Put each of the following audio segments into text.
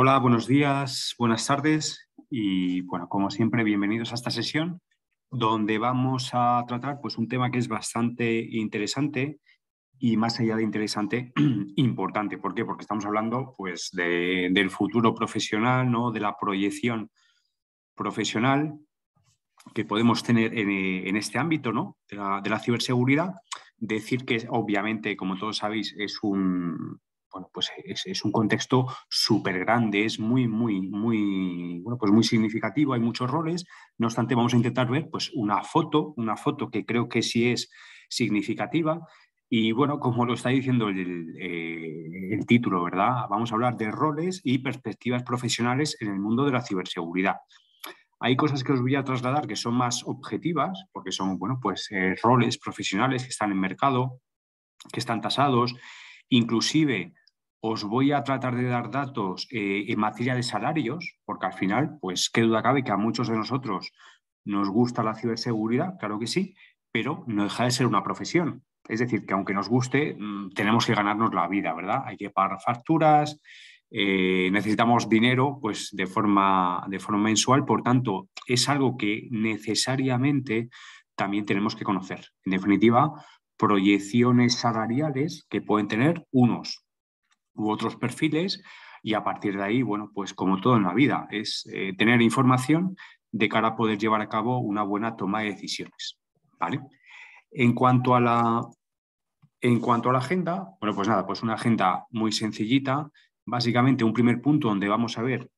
Hola, buenos días, buenas tardes y bueno, como siempre, bienvenidos a esta sesión donde vamos a tratar pues, un tema que es bastante interesante y más allá de interesante, importante. ¿Por qué? Porque estamos hablando pues, del futuro profesional, ¿no? de la proyección profesional que podemos tener en, este ámbito ¿no? de, la, ciberseguridad. Decir que obviamente, como todos sabéis, es un, pues es, un contexto súper grande, es muy, muy, muy, bueno, pues muy significativo, hay muchos roles. No obstante, vamos a intentar ver pues una foto, una foto que creo que sí es significativa. Y bueno, como lo está diciendo el, eh, título, ¿verdad? Vamos a hablar de roles y perspectivas profesionales en el mundo de la ciberseguridad. Hay cosas que os voy a trasladar que son más objetivas, porque son bueno, pues, eh, roles profesionales que están en mercado, que están tasados, inclusive os voy a tratar de dar datos eh, en materia de salarios, porque al final, pues qué duda cabe que a muchos de nosotros nos gusta la ciberseguridad, claro que sí, pero no deja de ser una profesión. Es decir, que aunque nos guste, mm, tenemos que ganarnos la vida, ¿verdad? Hay que pagar facturas, eh, necesitamos dinero pues, de, forma, de forma mensual, por tanto, es algo que necesariamente también tenemos que conocer. En definitiva, proyecciones salariales que pueden tener unos u otros perfiles y a partir de ahí, bueno, pues como todo en la vida, es eh, tener información de cara a poder llevar a cabo una buena toma de decisiones, ¿vale? En cuanto a la, en cuanto a la agenda, bueno, pues nada, pues una agenda muy sencillita, básicamente un primer punto donde vamos a ver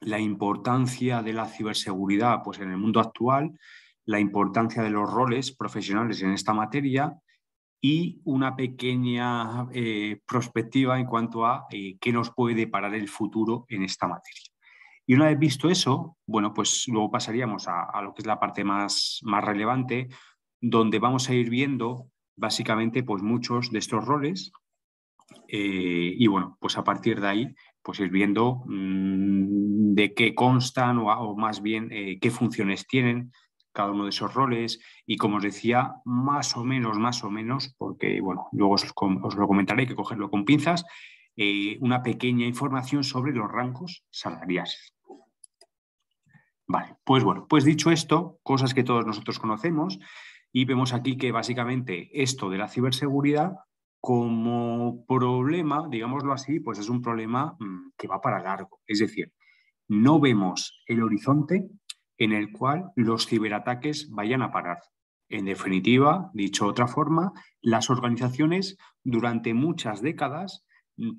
la importancia de la ciberseguridad pues en el mundo actual, la importancia de los roles profesionales en esta materia, y una pequeña eh, prospectiva perspectiva en cuanto a eh, qué nos puede parar el futuro en esta materia. Y una vez visto eso, bueno, pues luego pasaríamos a, lo que es la parte más, relevante, donde vamos a ir viendo básicamente pues muchos de estos roles eh, y bueno, pues a partir de ahí pues ir viendo mm, de qué constan o, más bien qué funciones tienen, cada uno de esos roles y como os decía, más o menos, más o menos, porque bueno, luego os, lo comentaré, hay que cogerlo con pinzas, eh, una pequeña información sobre los rangos salariales. Vale, pues bueno, pues dicho esto, cosas que todos nosotros conocemos y vemos aquí que básicamente esto de la ciberseguridad como problema, digámoslo así, pues es un problema mm, que va para largo. Es decir, no vemos el horizonte en el cual los ciberataques vayan a parar. En definitiva, dicho de otra forma, las organizaciones durante muchas décadas,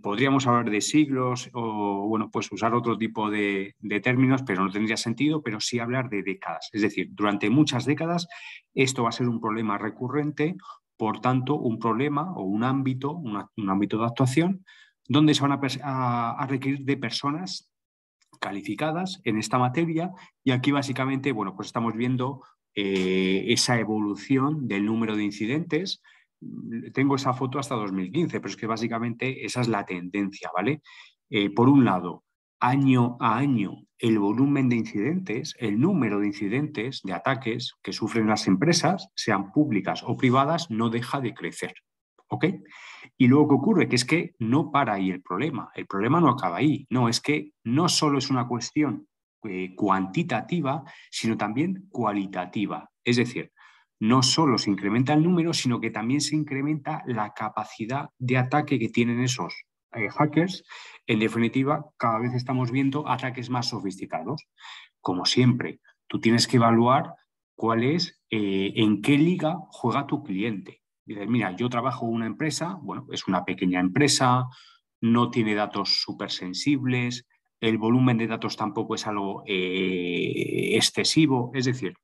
podríamos hablar de siglos o, bueno, pues usar otro tipo de, términos, pero no tendría sentido, pero sí hablar de décadas. Es decir, durante muchas décadas esto va a ser un problema recurrente, por tanto, un problema o un ámbito, un ámbito de actuación donde se van a requerir de personas calificadas en esta materia y aquí básicamente, bueno, pues estamos viendo eh, esa evolución del número de incidentes. Tengo esa foto hasta 2015, pero es que básicamente esa es la tendencia, ¿vale? Eh, por un lado, año a año, el volumen de incidentes, el número de incidentes, de ataques que sufren las empresas, sean públicas o privadas, no deja de crecer. ¿Ok? Y luego, ¿qué ocurre? Que es que no para ahí el problema. El problema no acaba ahí. No, es que no solo es una cuestión eh, cuantitativa, sino también cualitativa. Es decir, no solo se incrementa el número, sino que también se incrementa la capacidad de ataque que tienen esos eh, hackers. En definitiva, cada vez estamos viendo ataques más sofisticados. Como siempre, tú tienes que evaluar cuál es, eh, en qué liga juega tu cliente. Dices, mira, yo trabajo en una empresa, bueno, es una pequeña empresa, no tiene datos súper sensibles, el volumen de datos tampoco es algo eh, excesivo, es decir,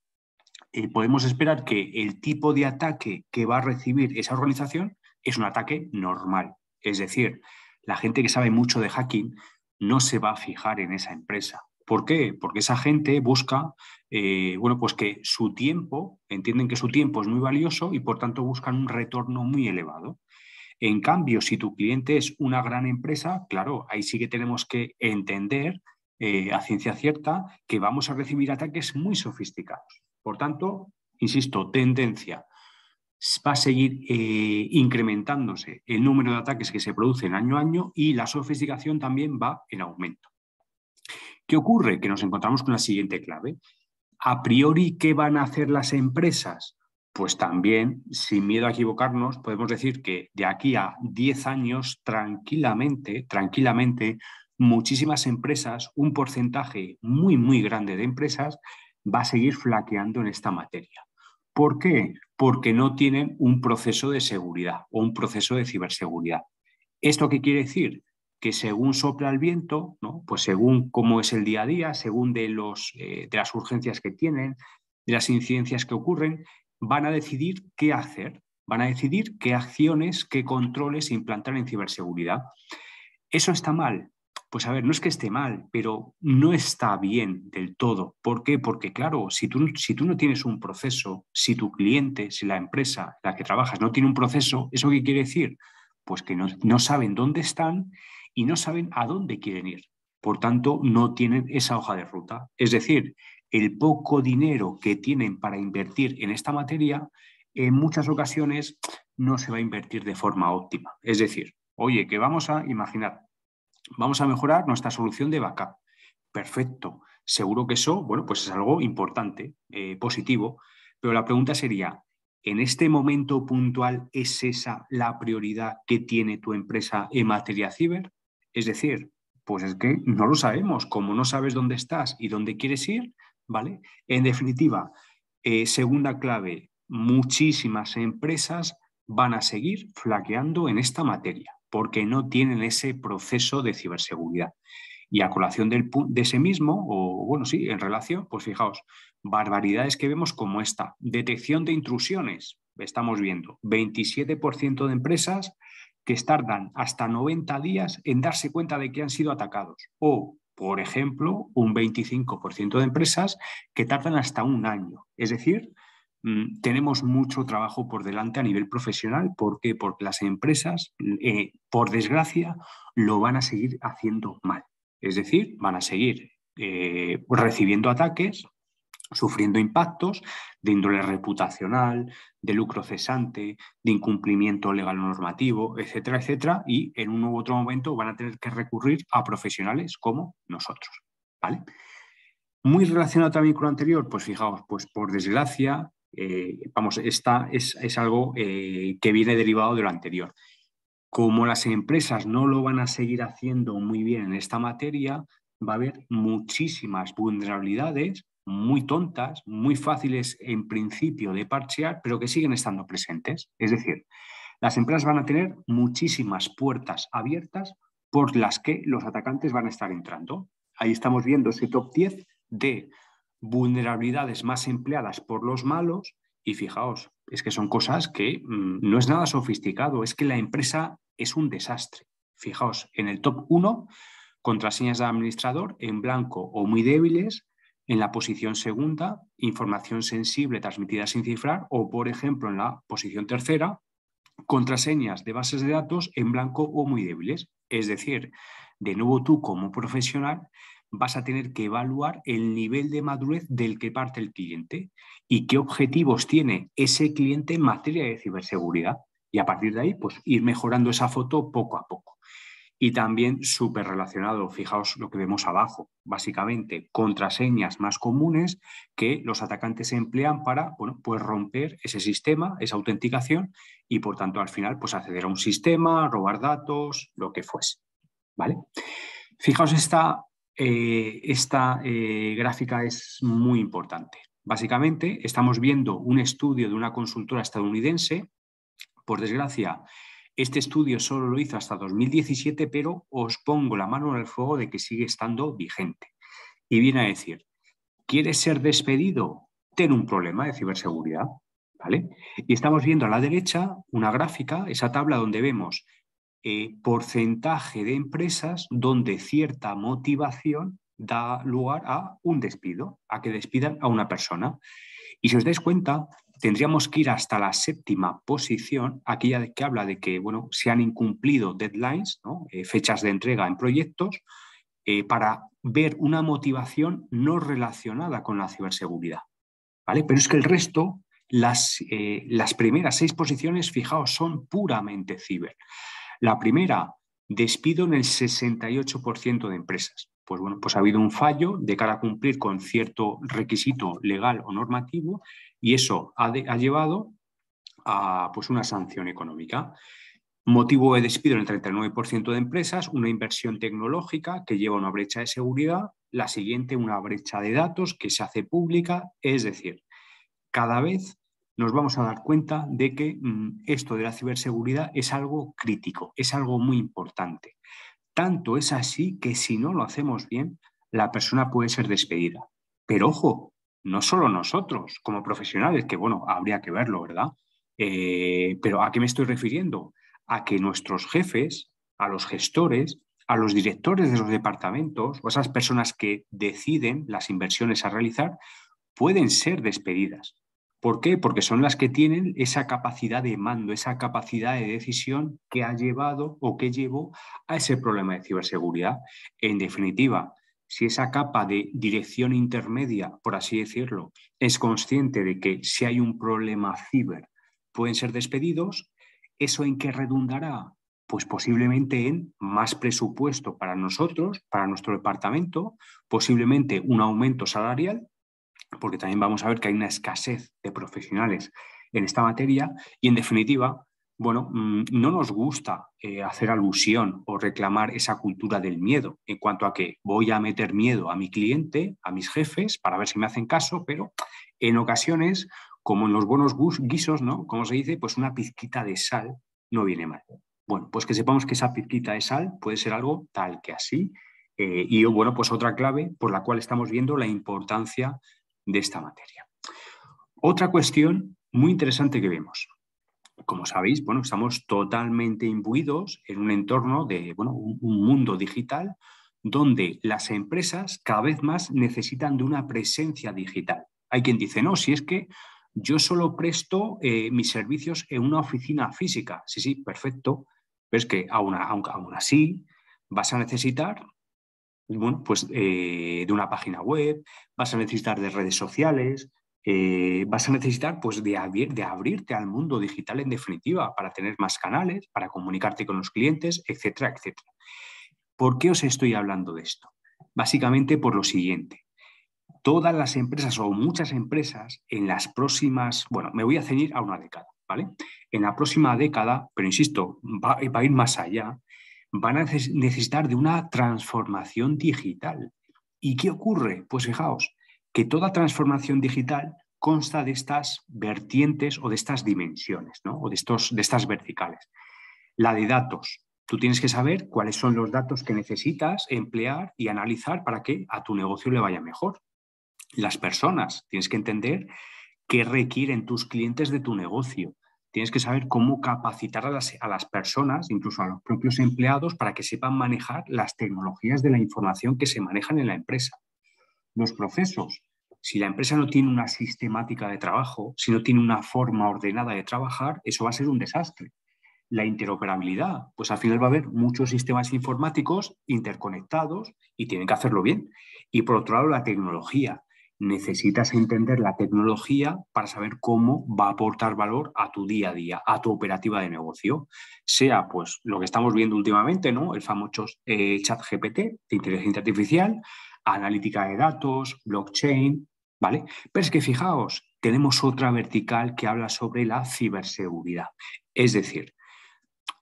eh, podemos esperar que el tipo de ataque que va a recibir esa organización es un ataque normal. Es decir, la gente que sabe mucho de hacking no se va a fijar en esa empresa. ¿Por qué? Porque esa gente busca eh, bueno, pues que su tiempo, entienden que su tiempo es muy valioso y por tanto buscan un retorno muy elevado. En cambio, si tu cliente es una gran empresa, claro, ahí sí que tenemos que entender eh, a ciencia cierta que vamos a recibir ataques muy sofisticados. Por tanto, insisto, tendencia va a seguir eh, incrementándose el número de ataques que se producen año a año y la sofisticación también va en aumento. ¿Qué ocurre? Que nos encontramos con la siguiente clave, a priori, ¿qué van a hacer las empresas? Pues también, sin miedo a equivocarnos, podemos decir que de aquí a 10 años, tranquilamente, tranquilamente, muchísimas empresas, un porcentaje muy, muy grande de empresas, va a seguir flaqueando en esta materia. ¿Por qué? Porque no tienen un proceso de seguridad o un proceso de ciberseguridad. ¿Esto qué quiere decir? que según sopla el viento, ¿no? pues según cómo es el día a día, según de, los, eh, de las urgencias que tienen, de las incidencias que ocurren, van a decidir qué hacer, van a decidir qué acciones, qué controles implantar en ciberseguridad. ¿Eso está mal? Pues a ver, no es que esté mal, pero no está bien del todo. ¿Por qué? Porque claro, si tú, si tú no tienes un proceso, si tu cliente, si la empresa en la que trabajas no tiene un proceso, ¿eso qué quiere decir? Pues que no, no saben dónde están y no saben a dónde quieren ir. Por tanto, no tienen esa hoja de ruta. Es decir, el poco dinero que tienen para invertir en esta materia, en muchas ocasiones no se va a invertir de forma óptima. Es decir, oye, que vamos a imaginar, vamos a mejorar nuestra solución de backup. Perfecto. Seguro que eso, bueno, pues es algo importante, eh, positivo. Pero la pregunta sería, ¿en este momento puntual es esa la prioridad que tiene tu empresa en materia ciber? Es decir, pues es que no lo sabemos, como no sabes dónde estás y dónde quieres ir, ¿vale? En definitiva, eh, segunda clave, muchísimas empresas van a seguir flaqueando en esta materia porque no tienen ese proceso de ciberseguridad. Y a colación de ese mismo, o bueno, sí, en relación, pues fijaos, barbaridades que vemos como esta. Detección de intrusiones, estamos viendo, 27% de empresas que tardan hasta 90 días en darse cuenta de que han sido atacados. O, por ejemplo, un 25% de empresas que tardan hasta un año. Es decir, mm, tenemos mucho trabajo por delante a nivel profesional. ¿Por qué? Porque las empresas, eh, por desgracia, lo van a seguir haciendo mal. Es decir, van a seguir eh, recibiendo ataques, sufriendo impactos de índole reputacional, de lucro cesante, de incumplimiento legal normativo, etcétera, etcétera, y en un u otro momento van a tener que recurrir a profesionales como nosotros. ¿vale? Muy relacionado también con lo anterior, pues fijaos, pues por desgracia, eh, vamos, esta es, algo eh, que viene derivado de lo anterior. Como las empresas no lo van a seguir haciendo muy bien en esta materia, va a haber muchísimas vulnerabilidades muy tontas, muy fáciles en principio de parchear, pero que siguen estando presentes. Es decir, las empresas van a tener muchísimas puertas abiertas por las que los atacantes van a estar entrando. Ahí estamos viendo ese top 10 de vulnerabilidades más empleadas por los malos y fijaos, es que son cosas que mm, no es nada sofisticado, es que la empresa es un desastre. Fijaos, en el top 1, contraseñas de administrador en blanco o muy débiles, en la posición segunda, información sensible transmitida sin cifrar o, por ejemplo, en la posición tercera, contraseñas de bases de datos en blanco o muy débiles. Es decir, de nuevo tú como profesional vas a tener que evaluar el nivel de madurez del que parte el cliente y qué objetivos tiene ese cliente en materia de ciberseguridad. Y a partir de ahí, pues ir mejorando esa foto poco a poco y también súper relacionado, fijaos lo que vemos abajo, básicamente contraseñas más comunes que los atacantes emplean para bueno, pues romper ese sistema, esa autenticación y por tanto al final pues acceder a un sistema, robar datos, lo que fuese. ¿vale? Fijaos esta, eh, esta eh, gráfica es muy importante. Básicamente estamos viendo un estudio de una consultora estadounidense, por desgracia, este estudio solo lo hizo hasta 2017, pero os pongo la mano en el fuego de que sigue estando vigente. Y viene a decir, ¿quieres ser despedido? Ten un problema de ciberseguridad. ¿Vale? Y estamos viendo a la derecha una gráfica, esa tabla donde vemos eh, porcentaje de empresas donde cierta motivación da lugar a un despido, a que despidan a una persona. Y si os dais cuenta, tendríamos que ir hasta la séptima posición, aquella que habla de que bueno, se han incumplido deadlines, eh, fechas de entrega en proyectos, eh, para ver una motivación no relacionada con la ciberseguridad. ¿vale? Pero es que el resto, las, eh, las primeras seis posiciones, fijaos, son puramente ciber. La primera, Despido en el 68% de empresas. Pues bueno, pues ha habido un fallo de cara a cumplir con cierto requisito legal o normativo y eso ha, llevado a pues una sanción económica. Motivo de despido en el 39% de empresas, una inversión tecnológica que lleva una brecha de seguridad, la siguiente una brecha de datos que se hace pública, es decir, cada vez nos vamos a dar cuenta de que mm, esto de la ciberseguridad es algo crítico, es algo muy importante. Tanto es así que si no lo hacemos bien, la persona puede ser despedida. Pero ojo, no solo nosotros como profesionales, que bueno, habría que verlo, ¿verdad? Eh, pero ¿a qué me estoy refiriendo? A que nuestros jefes, a los gestores, a los directores de los departamentos o esas personas que deciden las inversiones a realizar, pueden ser despedidas. ¿Por qué? Porque son las que tienen esa capacidad de mando, esa capacidad de decisión que ha llevado o que llevó a ese problema de ciberseguridad. En definitiva, si esa capa de dirección intermedia, por así decirlo, es consciente de que si hay un problema ciber pueden ser despedidos, ¿eso en qué redundará? Pues posiblemente en más presupuesto para nosotros, para nuestro departamento, posiblemente un aumento salarial porque también vamos a ver que hay una escasez de profesionales en esta materia y, en definitiva, bueno, mm, no nos gusta eh, hacer alusión o reclamar esa cultura del miedo en cuanto a que voy a meter miedo a mi cliente, a mis jefes, para ver si me hacen caso, pero en ocasiones, como en los buenos guisos, ¿no? Como se dice, pues una pizquita de sal no viene mal. Bueno, pues que sepamos que esa pizquita de sal puede ser algo tal que así. Eh, y bueno, pues otra clave por la cual estamos viendo la importancia de esta materia. Otra cuestión muy interesante que vemos. Como sabéis, bueno, estamos totalmente imbuidos en un entorno de bueno, un mundo digital donde las empresas cada vez más necesitan de una presencia digital. Hay quien dice, no, si es que yo solo presto eh, mis servicios en una oficina física. Sí, sí, perfecto. Pero es que aún, aún así vas a necesitar pues eh, de una página web, vas a necesitar de redes sociales, eh, vas a necesitar pues, de, de, abrirte al mundo digital en definitiva para tener más canales, para comunicarte con los clientes, etcétera, etcétera. ¿Por qué os estoy hablando de esto? Básicamente por lo siguiente. Todas las empresas o muchas empresas en las próximas, bueno, me voy a ceñir a una década, ¿vale? En la próxima década, pero insisto, va a ir más allá, van a necesitar de una transformación digital. ¿Y qué ocurre? Pues fijaos, que toda transformación digital consta de estas vertientes o de estas dimensiones, ¿no? o de, estos, de estas verticales. La de datos. Tú tienes que saber cuáles son los datos que necesitas emplear y analizar para que a tu negocio le vaya mejor. Las personas. Tienes que entender qué requieren tus clientes de tu negocio, tienes que saber cómo capacitar a las, personas, incluso a los propios empleados, para que sepan manejar las tecnologías de la información que se manejan en la empresa. Los procesos. Si la empresa no tiene una sistemática de trabajo, si no tiene una forma ordenada de trabajar, eso va a ser un desastre. La interoperabilidad, pues al final va a haber muchos sistemas informáticos interconectados y tienen que hacerlo bien. Y por otro lado, la tecnología necesitas entender la tecnología para saber cómo va a aportar valor a tu día a día, a tu operativa de negocio. Sea pues lo que estamos viendo últimamente, ¿no? El famoso eh, chat GPT inteligencia artificial, analítica de datos, blockchain, ¿vale? Pero es que fijaos, tenemos otra vertical que habla sobre la ciberseguridad. Es decir,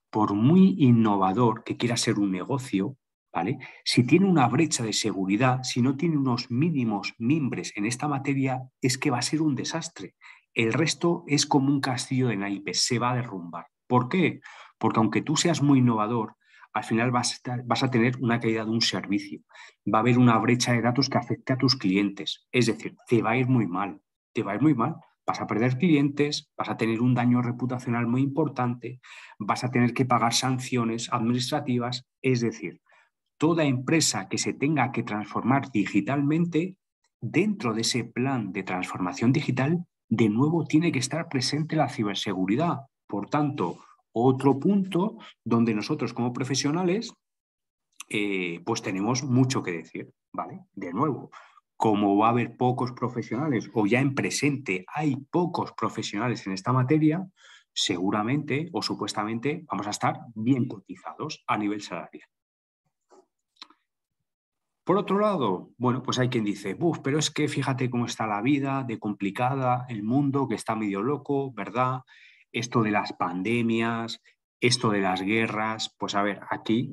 por muy innovador que quiera ser un negocio, ¿vale? Si tiene una brecha de seguridad, si no tiene unos mínimos mimbres en esta materia, es que va a ser un desastre. El resto es como un castillo de naipes, se va a derrumbar. ¿Por qué? Porque aunque tú seas muy innovador, al final vas a, tener una calidad de un servicio. Va a haber una brecha de datos que afecte a tus clientes. Es decir, te va a ir muy mal. Te va a ir muy mal. Vas a perder clientes, vas a tener un daño reputacional muy importante, vas a tener que pagar sanciones administrativas. Es decir, toda empresa que se tenga que transformar digitalmente, dentro de ese plan de transformación digital, de nuevo tiene que estar presente la ciberseguridad. Por tanto, otro punto donde nosotros como profesionales eh, pues tenemos mucho que decir, ¿vale? De nuevo, como va a haber pocos profesionales o ya en presente hay pocos profesionales en esta materia, seguramente o supuestamente vamos a estar bien cotizados a nivel salarial. Por otro lado, bueno, pues hay quien dice, Buf, pero es que fíjate cómo está la vida, de complicada, el mundo que está medio loco, ¿verdad? Esto de las pandemias, esto de las guerras, pues a ver, aquí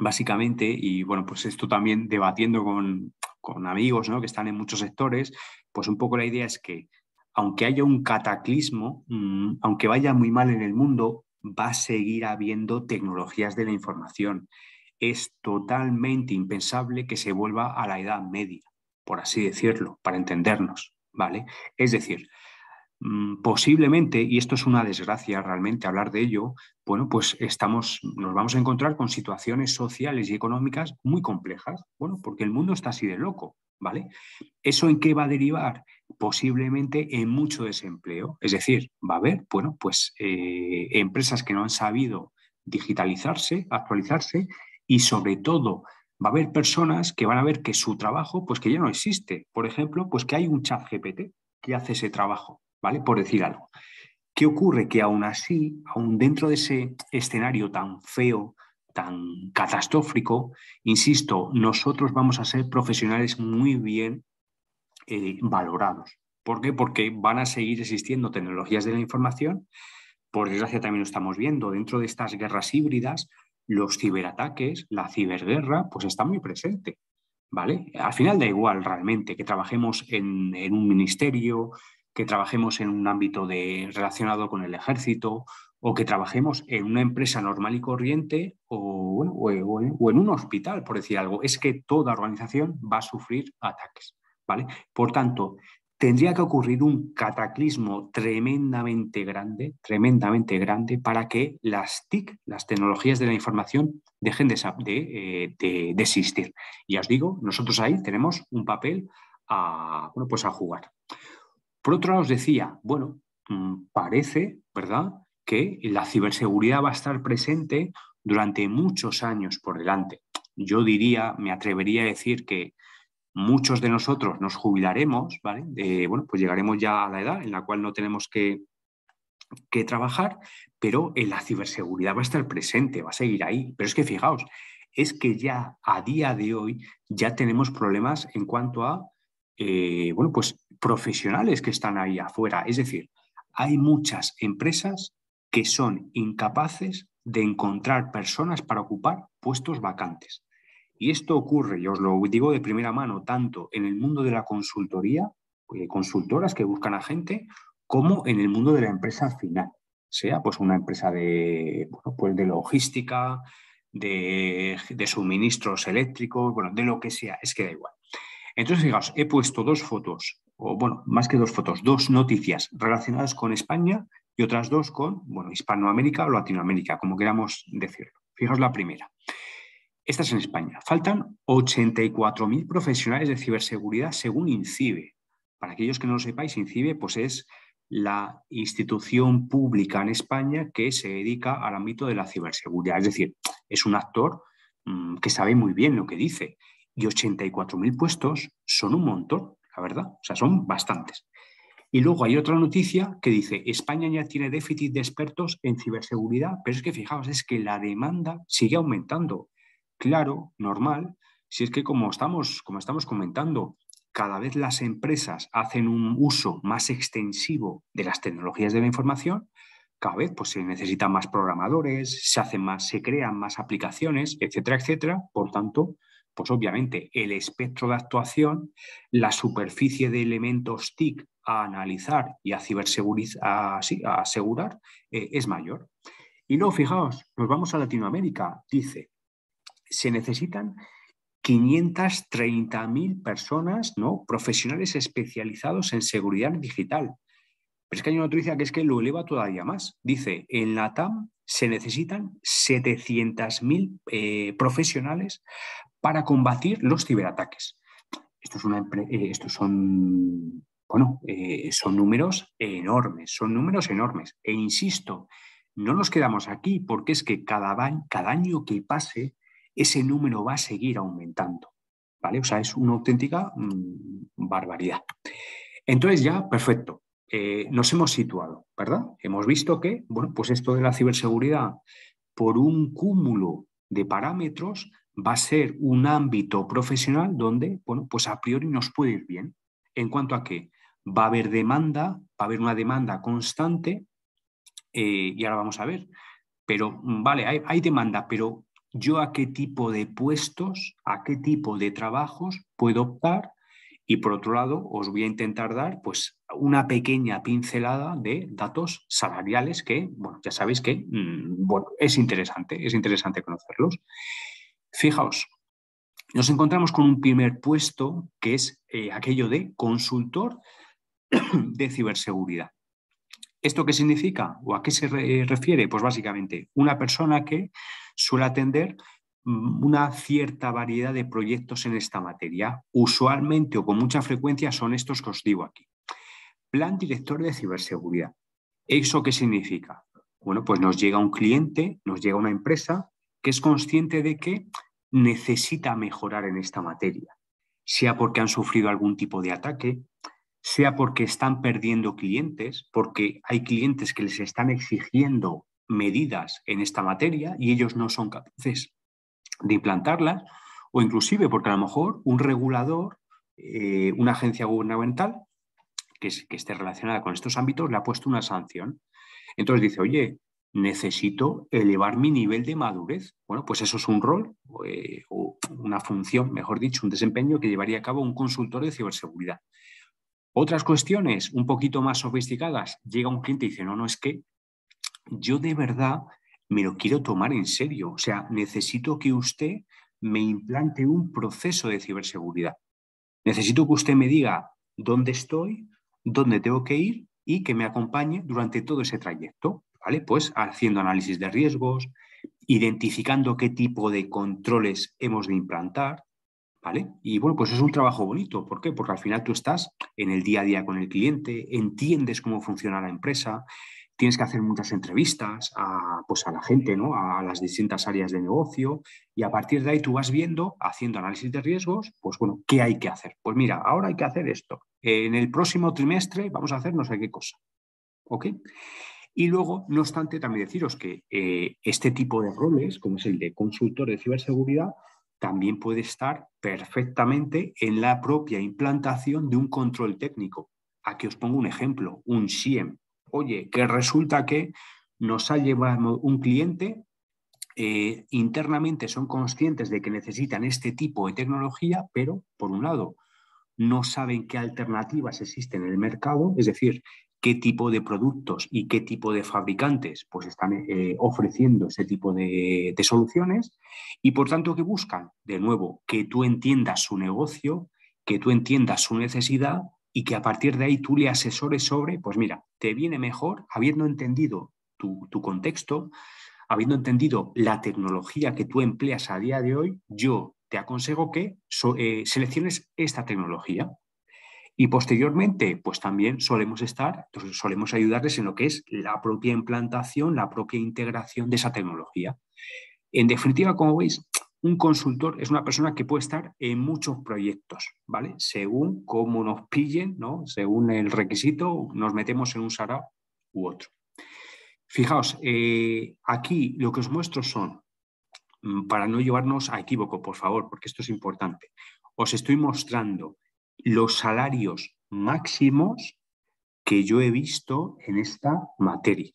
básicamente, y bueno, pues esto también debatiendo con, con amigos ¿no? que están en muchos sectores, pues un poco la idea es que aunque haya un cataclismo, mm, aunque vaya muy mal en el mundo, va a seguir habiendo tecnologías de la información es totalmente impensable que se vuelva a la Edad Media, por así decirlo, para entendernos, ¿vale? Es decir, mm, posiblemente, y esto es una desgracia realmente hablar de ello, bueno, pues estamos, nos vamos a encontrar con situaciones sociales y económicas muy complejas, bueno, porque el mundo está así de loco, ¿vale? ¿Eso en qué va a derivar? Posiblemente en mucho desempleo, es decir, va a haber, bueno, pues eh, empresas que no han sabido digitalizarse, actualizarse y sobre todo va a haber personas que van a ver que su trabajo, pues que ya no existe. Por ejemplo, pues que hay un chat GPT que hace ese trabajo, ¿vale? Por decir algo. ¿Qué ocurre? Que aún así, aún dentro de ese escenario tan feo, tan catastrófico, insisto, nosotros vamos a ser profesionales muy bien eh, valorados. ¿Por qué? Porque van a seguir existiendo tecnologías de la información. Por desgracia también lo estamos viendo dentro de estas guerras híbridas, los ciberataques, la ciberguerra, pues está muy presente. ¿Vale? Al final da igual realmente que trabajemos en, un ministerio, que trabajemos en un ámbito de, relacionado con el ejército o que trabajemos en una empresa normal y corriente o, o, en un hospital, por decir algo. Es que toda organización va a sufrir ataques. ¿vale? Por tanto, tendría que ocurrir un cataclismo tremendamente grande, tremendamente grande, para que las TIC, las tecnologías de la información, dejen de, existir. Eh, y os digo, nosotros ahí tenemos un papel a, bueno, pues a jugar. Por otro lado, os decía, bueno, mm, parece, ¿verdad?, que la ciberseguridad va a estar presente durante muchos años por delante. Yo diría, me atrevería a decir que muchos de nosotros nos jubilaremos, ¿vale? Eh, bueno, pues llegaremos ya a la edad en la cual no tenemos que, que trabajar, pero en la ciberseguridad va a estar presente, va a seguir ahí. Pero es que fijaos, es que ya a día de hoy ya tenemos problemas en cuanto a, eh, bueno, pues profesionales que están ahí afuera. Es decir, hay muchas empresas que son incapaces de encontrar personas para ocupar puestos vacantes. Y esto ocurre, yo os lo digo de primera mano, tanto en el mundo de la consultoría, eh, consultoras que buscan a gente, como en el mundo de la empresa final, sea pues una empresa de, pues de logística, de, de, suministros eléctricos, bueno, de lo que sea, es que da igual. Entonces, fijaos, he puesto dos fotos, o bueno, más que dos fotos, dos noticias relacionadas con España y otras dos con, bueno, Hispanoamérica o Latinoamérica, como queramos decirlo. Fijaos la primera. Estas en España. Faltan 84.000 profesionales de ciberseguridad según INCIBE. Para aquellos que no lo sepáis, INCIBE pues es la institución pública en España que se dedica al ámbito de la ciberseguridad. Es decir, es un actor mm, que sabe muy bien lo que dice. Y 84.000 puestos son un montón, la verdad. O sea, son bastantes. Y luego hay otra noticia que dice, España ya tiene déficit de expertos en ciberseguridad, pero es que fijaos, es que la demanda sigue aumentando claro, normal, si es que como estamos, como estamos comentando, cada vez las empresas hacen un uso más extensivo de las tecnologías de la información, cada vez pues, se necesitan más programadores, se, hacen más, se crean más aplicaciones, etcétera, etcétera. Por tanto, pues obviamente el espectro de actuación, la superficie de elementos TIC a analizar y a, cibersegurizar, a asegurar eh, es mayor. Y luego, fijaos, nos vamos a Latinoamérica, dice, se necesitan 530.000 personas, ¿no? profesionales especializados en seguridad digital. Pero es que hay una noticia que es que lo eleva todavía más. Dice, en la TAM se necesitan 700.000 eh, profesionales para combatir los ciberataques. estos eh, son, bueno, eh, son números enormes, son números enormes. E insisto, no nos quedamos aquí porque es que cada año que pase ese número va a seguir aumentando. ¿Vale? O sea, es una auténtica mm, barbaridad. Entonces ya, perfecto, eh, nos hemos situado, ¿verdad? Hemos visto que, bueno, pues esto de la ciberseguridad, por un cúmulo de parámetros, va a ser un ámbito profesional donde, bueno, pues a priori nos puede ir bien. En cuanto a que va a haber demanda, va a haber una demanda constante, eh, y ahora vamos a ver, pero mm, vale, hay demanda, pero yo a qué tipo de puestos, a qué tipo de trabajos puedo optar y por otro lado, os voy a intentar dar pues, una pequeña pincelada de datos salariales que, bueno, ya sabéis que mm, bueno, es interesante, es interesante conocerlos. Fijaos, nos encontramos con un primer puesto que es eh, aquello de consultor de ciberseguridad. ¿Esto qué significa o a qué se eh, refiere? Pues básicamente una persona que suele atender mm, una cierta variedad de proyectos en esta materia. Usualmente o con mucha frecuencia son estos que os digo aquí. Plan director de ciberseguridad. ¿Eso qué significa? Bueno, pues nos llega un cliente, nos llega una empresa que es consciente de que necesita mejorar en esta materia, sea porque han sufrido algún tipo de ataque, sea porque están perdiendo clientes, porque hay clientes que les están exigiendo medidas en esta materia y ellos no son capaces de implantarlas, o inclusive porque a lo mejor un regulador, eh, una agencia gubernamental que, esté relacionada con estos ámbitos, le ha puesto una sanción. Entonces dice, oye, necesito elevar mi nivel de madurez. Bueno, pues eso es un rol eh, o una función, mejor dicho, un desempeño que llevaría a cabo un consultor de ciberseguridad. Otras cuestiones un poquito más sofisticadas, llega un cliente y dice, no, no, es que yo de verdad me lo quiero tomar en serio, o sea, necesito que usted me implante un proceso de ciberseguridad. Necesito que usted me diga dónde estoy, dónde tengo que ir y que me acompañe durante todo ese trayecto, ¿vale? Pues haciendo análisis de riesgos, identificando qué tipo de controles hemos de implantar, y bueno, pues es un trabajo bonito. ¿Por qué? Porque al final tú estás en el día a día con el cliente, entiendes cómo funciona la empresa, tienes que hacer muchas entrevistas a, pues a la gente, ¿no? a las distintas áreas de negocio y a partir de ahí tú vas viendo, haciendo análisis de riesgos, pues bueno, ¿qué hay que hacer? Pues mira, ahora hay que hacer esto. En el próximo trimestre vamos a hacer no sé qué cosa. ¿Ok? Y luego, no obstante, también deciros que eh, este tipo de roles, como es el de consultor de ciberseguridad, también puede estar perfectamente en la propia implantación de un control técnico. Aquí os pongo un ejemplo, un SIEM. Oye, que resulta que nos ha llevado un cliente, eh, internamente son conscientes de que necesitan este tipo de tecnología, pero por un lado, no saben qué alternativas existen en el mercado, es decir, qué tipo de productos y qué tipo de fabricantes pues están eh, ofreciendo ese tipo de, soluciones y por tanto que buscan de nuevo que tú entiendas su negocio, que tú entiendas su necesidad y que a partir de ahí tú le asesores sobre, pues mira, te viene mejor habiendo entendido tu, contexto, habiendo entendido la tecnología que tú empleas a día de hoy, yo te aconsejo que eh, selecciones esta tecnología y posteriormente, pues también solemos estar, pues solemos ayudarles en lo que es la propia implantación, la propia integración de esa tecnología. En definitiva, como veis, un consultor es una persona que puede estar en muchos proyectos, ¿vale? Según cómo nos pillen, ¿no? Según el requisito, nos metemos en un SARA u otro. Fijaos, eh, aquí lo que os muestro son, mm, para no llevarnos a equívoco, por favor, porque esto es importante, os estoy mostrando los salarios máximos que yo he visto en esta materia.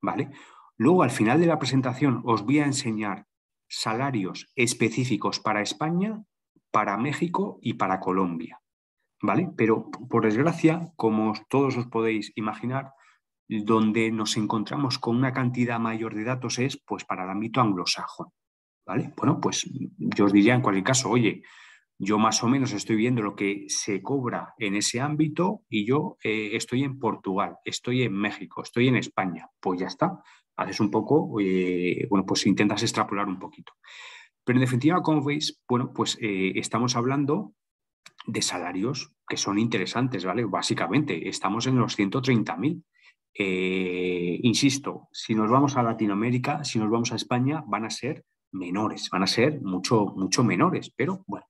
¿Vale? Luego, al final de la presentación, os voy a enseñar salarios específicos para España, para México y para Colombia. ¿Vale? Pero, por desgracia, como todos os podéis imaginar, donde nos encontramos con una cantidad mayor de datos es pues, para el ámbito anglosajón. ¿Vale? Bueno, pues yo os diría en cualquier caso, oye, yo más o menos estoy viendo lo que se cobra en ese ámbito y yo eh, estoy en Portugal, estoy en México, estoy en España, pues ya está. Haces un poco, eh, bueno, pues intentas extrapolar un poquito. Pero en definitiva, como veis, bueno, pues eh, estamos hablando de salarios que son interesantes, ¿vale? Básicamente, estamos en los 130.000. insisto, si nos vamos a Latinoamérica, si nos vamos a España, van a ser menores, van a ser mucho, mucho menores, pero bueno,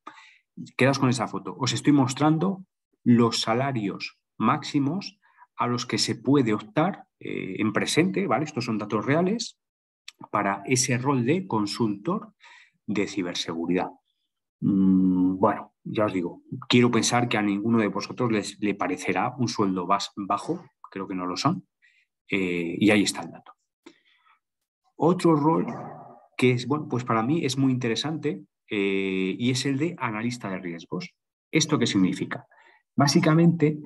quedaos con esa foto, os estoy mostrando los salarios máximos a los que se puede optar eh, en presente, ¿vale? Estos son datos reales para ese rol de consultor de ciberseguridad. Mm, bueno, ya os digo, quiero pensar que a ninguno de vosotros les le parecerá un sueldo bajo, creo que no lo son, eh, y ahí está el dato. Otro rol que es, bueno, pues para mí es muy interesante eh, y es el de analista de riesgos. ¿Esto qué significa? Básicamente,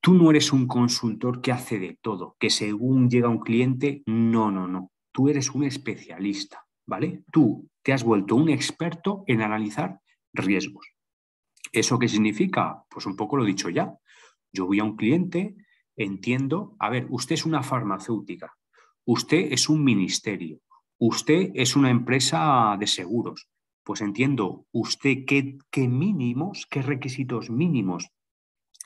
tú no eres un consultor que hace de todo, que según llega un cliente, no, no, no. Tú eres un especialista, ¿vale? Tú te has vuelto un experto en analizar riesgos. ¿Eso qué significa? Pues un poco lo he dicho ya. Yo voy a un cliente, entiendo, a ver, usted es una farmacéutica, usted es un ministerio, usted es una empresa de seguros, pues entiendo usted qué, mínimos, qué requisitos mínimos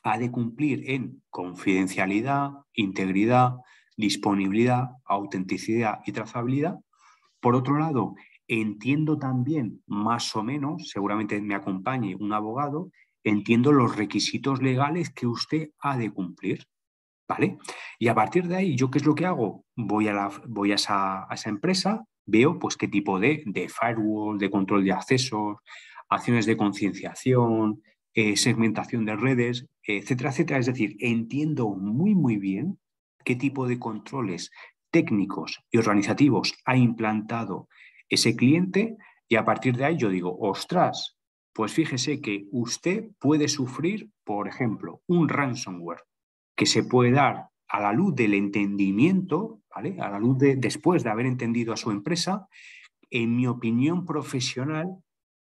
ha de cumplir en confidencialidad, integridad, disponibilidad, autenticidad y trazabilidad. Por otro lado, entiendo también, más o menos, seguramente me acompañe un abogado, entiendo los requisitos legales que usted ha de cumplir. ¿Vale? Y a partir de ahí, ¿yo qué es lo que hago? Voy a, voy a, esa, a esa empresa, veo pues qué tipo de, de firewall, de control de accesos, acciones de concienciación, eh, segmentación de redes, etcétera, etcétera. Es decir, entiendo muy, muy bien qué tipo de controles técnicos y organizativos ha implantado ese cliente y a partir de ahí yo digo, ostras, pues fíjese que usted puede sufrir, por ejemplo, un ransomware que se puede dar a la luz del entendimiento, ¿vale? a la luz de después de haber entendido a su empresa, en mi opinión profesional,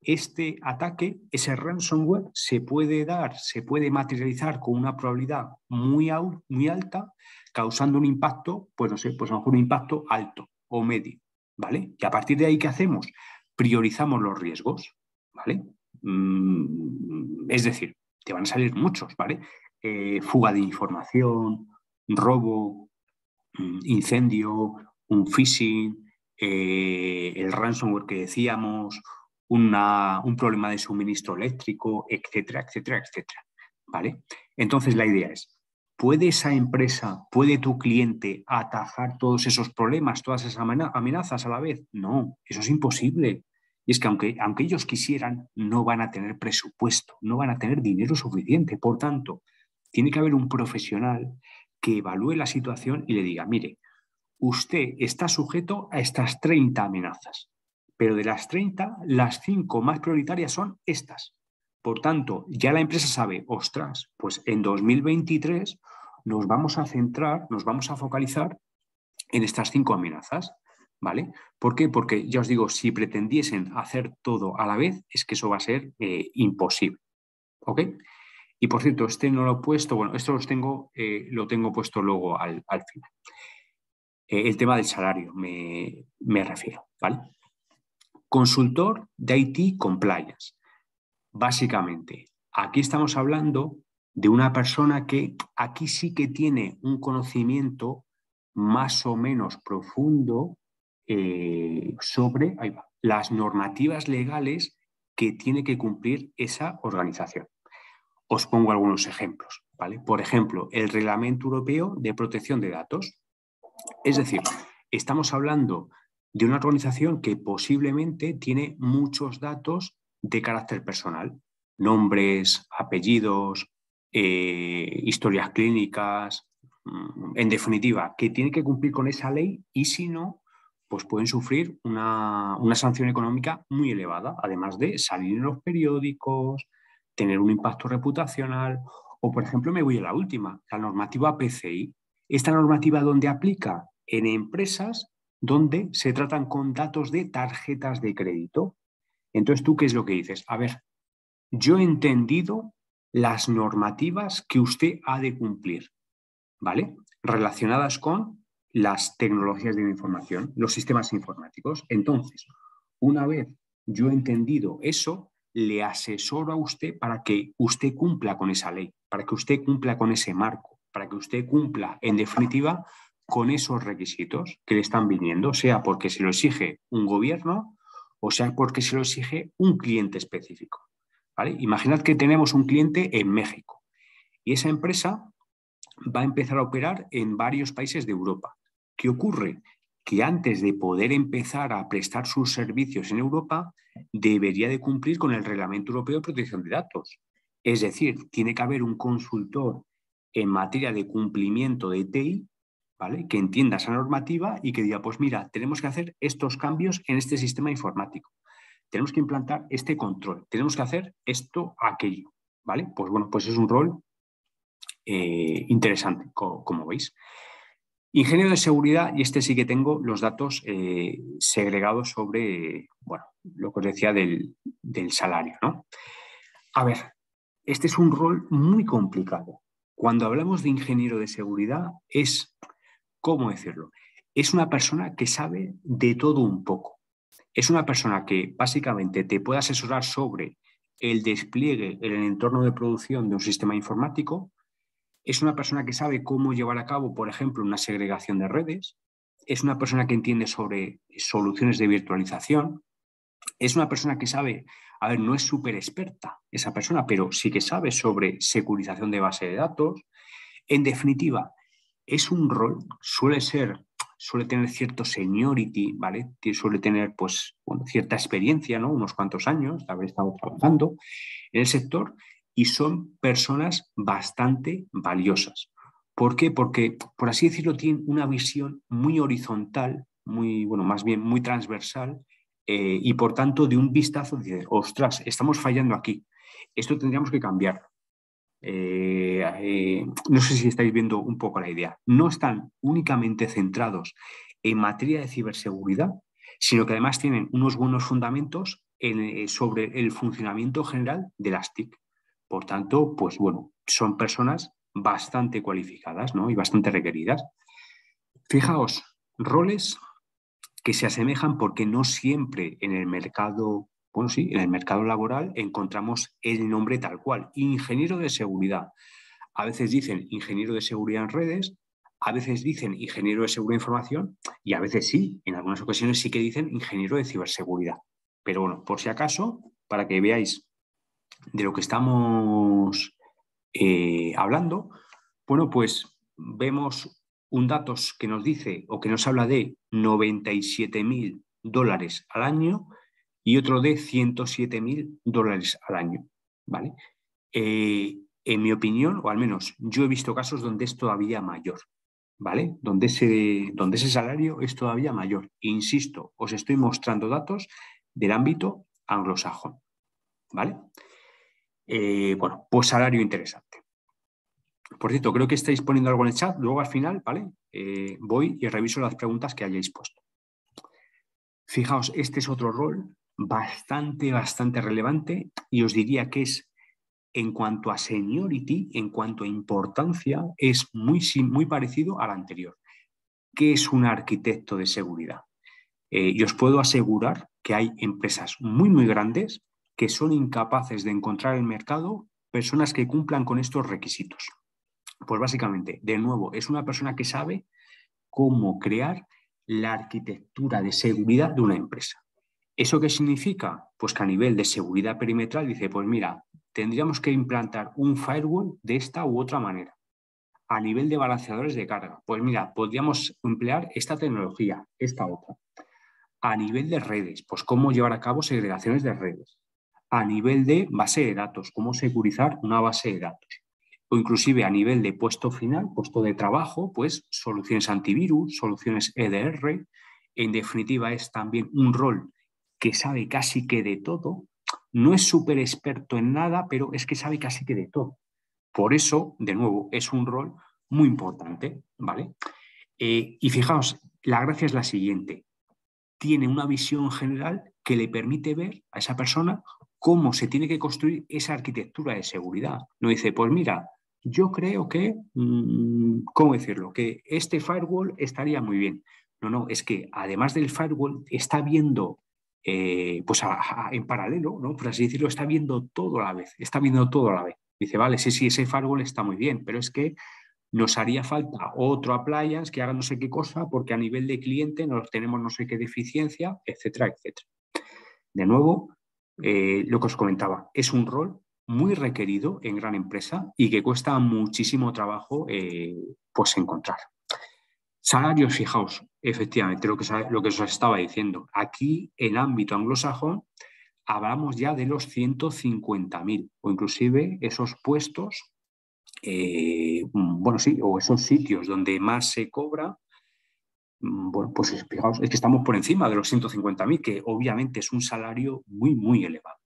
este ataque, ese ransomware, se puede dar, se puede materializar con una probabilidad muy, muy alta, causando un impacto, pues no sé, pues a lo mejor un impacto alto o medio, ¿vale? Y a partir de ahí, ¿qué hacemos? Priorizamos los riesgos, ¿vale? Mm, es decir, te van a salir muchos, ¿vale? Eh, fuga de información, robo, mm, incendio, un phishing, eh, el ransomware que decíamos, un problema de suministro eléctrico, etcétera, etcétera, etcétera. ¿Vale? Entonces la idea es, ¿puede esa empresa, puede tu cliente atajar todos esos problemas, todas esas amenazas a la vez? No, eso es imposible. Y es que aunque, aunque ellos quisieran, no van a tener presupuesto, no van a tener dinero suficiente. Por tanto, tiene que haber un profesional que evalúe la situación y le diga, mire, usted está sujeto a estas 30 amenazas, pero de las 30, las 5 más prioritarias son estas. Por tanto, ya la empresa sabe, ostras, pues en 2023 nos vamos a centrar, nos vamos a focalizar en estas 5 amenazas. ¿Vale? ¿Por qué? Porque ya os digo, si pretendiesen hacer todo a la vez, es que eso va a ser eh, imposible. ¿Ok? Y por cierto, este no lo he puesto, bueno, esto los tengo, eh, lo tengo puesto luego al, final. Eh, el tema del salario me, refiero, ¿vale? Consultor de IT Compliance. Básicamente, aquí estamos hablando de una persona que aquí sí que tiene un conocimiento más o menos profundo eh, sobre las normativas legales que tiene que cumplir esa organización. Os pongo algunos ejemplos. ¿vale? Por ejemplo, el Reglamento Europeo de Protección de Datos. Es decir, estamos hablando de una organización que posiblemente tiene muchos datos de carácter personal, nombres, apellidos, eh, historias clínicas, mm, en definitiva, que tiene que cumplir con esa ley y si no, pues pueden sufrir una sanción económica muy elevada, además de salir en los periódicos, tener un impacto reputacional. O, por ejemplo, me voy a la última, la normativa PCI. Esta normativa donde aplica en empresas donde se tratan con datos de tarjetas de crédito. Entonces, ¿tú qué es lo que dices? A ver, yo he entendido las normativas que usted ha de cumplir, ¿vale? Relacionadas con las tecnologías de información, los sistemas informáticos. Entonces, una vez yo he entendido eso, le asesora a usted para que usted cumpla con esa ley, para que usted cumpla con ese marco, para que usted cumpla, en definitiva, con esos requisitos que le están viniendo, sea porque se lo exige un gobierno o sea porque se lo exige un cliente específico. Imaginad que tenemos un cliente en México y esa empresa va a empezar a operar en varios países de Europa. ¿Qué ocurre? que antes de poder empezar a prestar sus servicios en Europa, debería de cumplir con el Reglamento Europeo de Protección de Datos. Es decir, tiene que haber un consultor en materia de cumplimiento de TI, ¿vale? Que entienda esa normativa y que diga, pues mira, tenemos que hacer estos cambios en este sistema informático. Tenemos que implantar este control, tenemos que hacer esto, aquello, ¿vale? Pues bueno, pues es un rol eh, interesante, como veis. Ingeniero de seguridad, y este sí que tengo los datos eh, segregados sobre, bueno, lo que os decía del, del salario, ¿no? A ver, este es un rol muy complicado. Cuando hablamos de ingeniero de seguridad es, ¿cómo decirlo? Es una persona que sabe de todo un poco. Es una persona que básicamente te puede asesorar sobre el despliegue en el entorno de producción de un sistema informático, es una persona que sabe cómo llevar a cabo, por ejemplo, una segregación de redes. Es una persona que entiende sobre soluciones de virtualización. Es una persona que sabe, a ver, no es súper experta esa persona, pero sí que sabe sobre securización de base de datos. En definitiva, es un rol, suele ser, suele tener cierto seniority, ¿vale? Suele tener, pues, cierta experiencia, ¿no? Unos cuantos años de haber estado trabajando en el sector y son personas bastante valiosas. ¿Por qué? Porque, por así decirlo, tienen una visión muy horizontal, muy, bueno, más bien muy transversal, eh, y por tanto, de un vistazo, dice, ostras, estamos fallando aquí, esto tendríamos que cambiarlo. Eh, eh, no sé si estáis viendo un poco la idea. No están únicamente centrados en materia de ciberseguridad, sino que además tienen unos buenos fundamentos sobre el funcionamiento general de las TIC. Por tanto, pues bueno, son personas bastante cualificadas ¿no? y bastante requeridas. Fijaos, roles que se asemejan porque no siempre en el mercado, bueno, sí, en el mercado laboral encontramos el nombre tal cual, ingeniero de seguridad. A veces dicen ingeniero de seguridad en redes, a veces dicen ingeniero de seguridad de información y a veces sí, en algunas ocasiones sí que dicen ingeniero de ciberseguridad. Pero bueno, por si acaso, para que veáis de lo que estamos eh, hablando, bueno, pues vemos un dato que nos dice o que nos habla de 97.000 dólares al año y otro de 107.000 dólares al año. ¿vale? Eh, en mi opinión, o al menos yo he visto casos donde es todavía mayor, ¿vale? Donde ese, donde ese salario es todavía mayor. Insisto, os estoy mostrando datos del ámbito anglosajón, ¿vale? Eh, bueno, pues salario interesante. Por cierto, creo que estáis poniendo algo en el chat, luego al final, ¿vale? Eh, voy y reviso las preguntas que hayáis puesto. Fijaos, este es otro rol bastante, bastante relevante y os diría que es, en cuanto a seniority, en cuanto a importancia, es muy, muy parecido al anterior. ¿Qué es un arquitecto de seguridad? Eh, y os puedo asegurar que hay empresas muy, muy grandes que son incapaces de encontrar en el mercado personas que cumplan con estos requisitos. Pues básicamente, de nuevo, es una persona que sabe cómo crear la arquitectura de seguridad de una empresa. ¿Eso qué significa? Pues que a nivel de seguridad perimetral dice, pues mira, tendríamos que implantar un firewall de esta u otra manera. A nivel de balanceadores de carga, pues mira, podríamos emplear esta tecnología, esta otra. A nivel de redes, pues cómo llevar a cabo segregaciones de redes a nivel de base de datos, cómo securizar una base de datos. O inclusive a nivel de puesto final, puesto de trabajo, pues soluciones antivirus, soluciones EDR. En definitiva, es también un rol que sabe casi que de todo. No es súper experto en nada, pero es que sabe casi que de todo. Por eso, de nuevo, es un rol muy importante, ¿vale? Eh, y fijaos, la gracia es la siguiente. Tiene una visión general que le permite ver a esa persona cómo se tiene que construir esa arquitectura de seguridad. No dice, pues mira, yo creo que, mm, ¿cómo decirlo? Que este firewall estaría muy bien. No, no, es que además del firewall está viendo, eh, pues en paralelo, ¿no? Por así decirlo, está viendo todo a la vez, está viendo todo a la vez. Dice, vale, sí, sí, ese firewall está muy bien, pero es que nos haría falta otro appliance que haga no sé qué cosa porque a nivel de cliente nos tenemos no sé qué deficiencia, etcétera, etcétera. De nuevo, eh, lo que os comentaba, es un rol muy requerido en gran empresa y que cuesta muchísimo trabajo eh, pues encontrar. Salarios, fijaos, efectivamente, lo que, lo que os estaba diciendo. Aquí, en ámbito anglosajón, hablamos ya de los 150.000 o inclusive esos puestos, eh, bueno, sí, o esos sitios donde más se cobra Mm, bueno, pues fijaos, es que estamos por encima de los 150.000, que obviamente es un salario muy, muy elevado.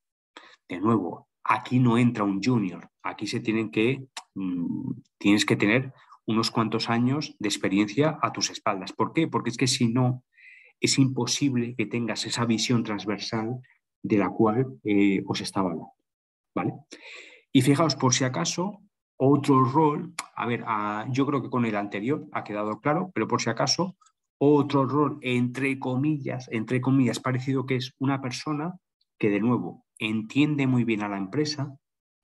De nuevo, aquí no entra un junior, aquí se tienen que, mm, tienes que tener unos cuantos años de experiencia a tus espaldas. ¿Por qué? Porque es que si no, es imposible que tengas esa visión transversal de la cual eh, os estaba hablando. ¿Vale? Y fijaos, por si acaso, otro rol, a ver, ah, yo creo que con el anterior ha quedado claro, pero por si acaso, otro rol, entre comillas, entre comillas, parecido que es una persona que de nuevo entiende muy bien a la empresa,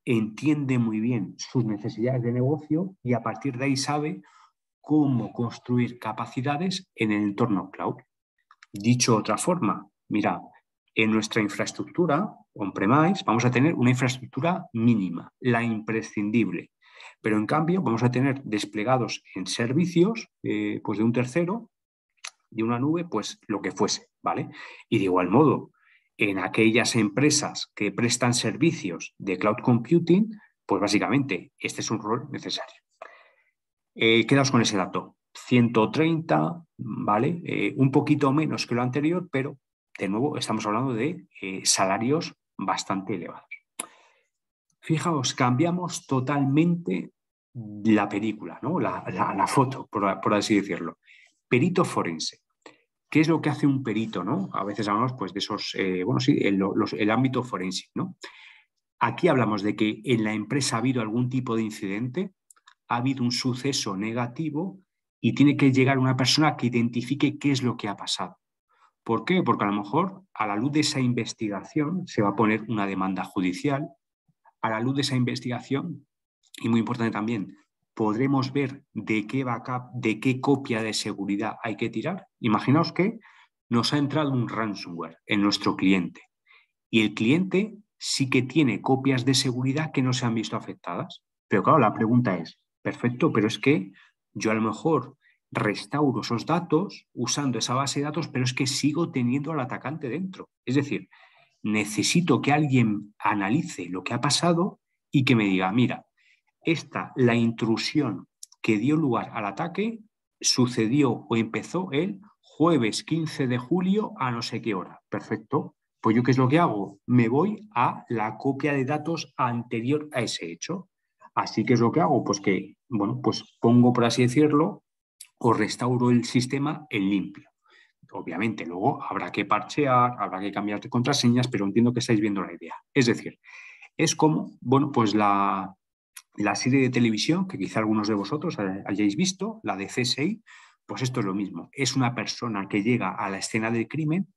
entiende muy bien sus necesidades de negocio y a partir de ahí sabe cómo construir capacidades en el entorno cloud. Dicho otra forma, mira, en nuestra infraestructura on-premise vamos a tener una infraestructura mínima, la imprescindible. Pero en cambio vamos a tener desplegados en servicios eh, pues de un tercero de una nube, pues lo que fuese, ¿vale? Y de igual modo, en aquellas empresas que prestan servicios de cloud computing, pues básicamente este es un rol necesario. Eh, quedaos con ese dato, 130, ¿vale? Eh, un poquito menos que lo anterior, pero de nuevo estamos hablando de eh, salarios bastante elevados. Fijaos, cambiamos totalmente la película, ¿no? la, foto, por así decirlo. Perito forense. ¿Qué es lo que hace un perito? ¿no? A veces hablamos pues, de esos, eh, bueno, sí, el, el ámbito forense. ¿no? Aquí hablamos de que en la empresa ha habido algún tipo de incidente, ha habido un suceso negativo y tiene que llegar una persona que identifique qué es lo que ha pasado. ¿Por qué? Porque a lo mejor a la luz de esa investigación se va a poner una demanda judicial, a la luz de esa investigación, y muy importante también, podremos ver de qué backup, de qué copia de seguridad hay que tirar. Imaginaos que nos ha entrado un ransomware en nuestro cliente y el cliente sí que tiene copias de seguridad que no se han visto afectadas. Pero claro, la pregunta es, perfecto, pero es que yo a lo mejor restauro esos datos usando esa base de datos, pero es que sigo teniendo al atacante dentro. Es decir, necesito que alguien analice lo que ha pasado y que me diga, mira, esta, la intrusión que dio lugar al ataque, sucedió o empezó el jueves 15 de julio a no sé qué hora. Perfecto. Pues yo qué es lo que hago? Me voy a la copia de datos anterior a ese hecho. Así que es lo que hago, pues que, bueno, pues pongo, por así decirlo, o restauro el sistema en limpio. Obviamente, luego habrá que parchear, habrá que cambiar de contraseñas, pero entiendo que estáis viendo la idea. Es decir, es como, bueno, pues la, la serie de televisión, que quizá algunos de vosotros hayáis visto, la de CSI, pues esto es lo mismo. Es una persona que llega a la escena del crimen,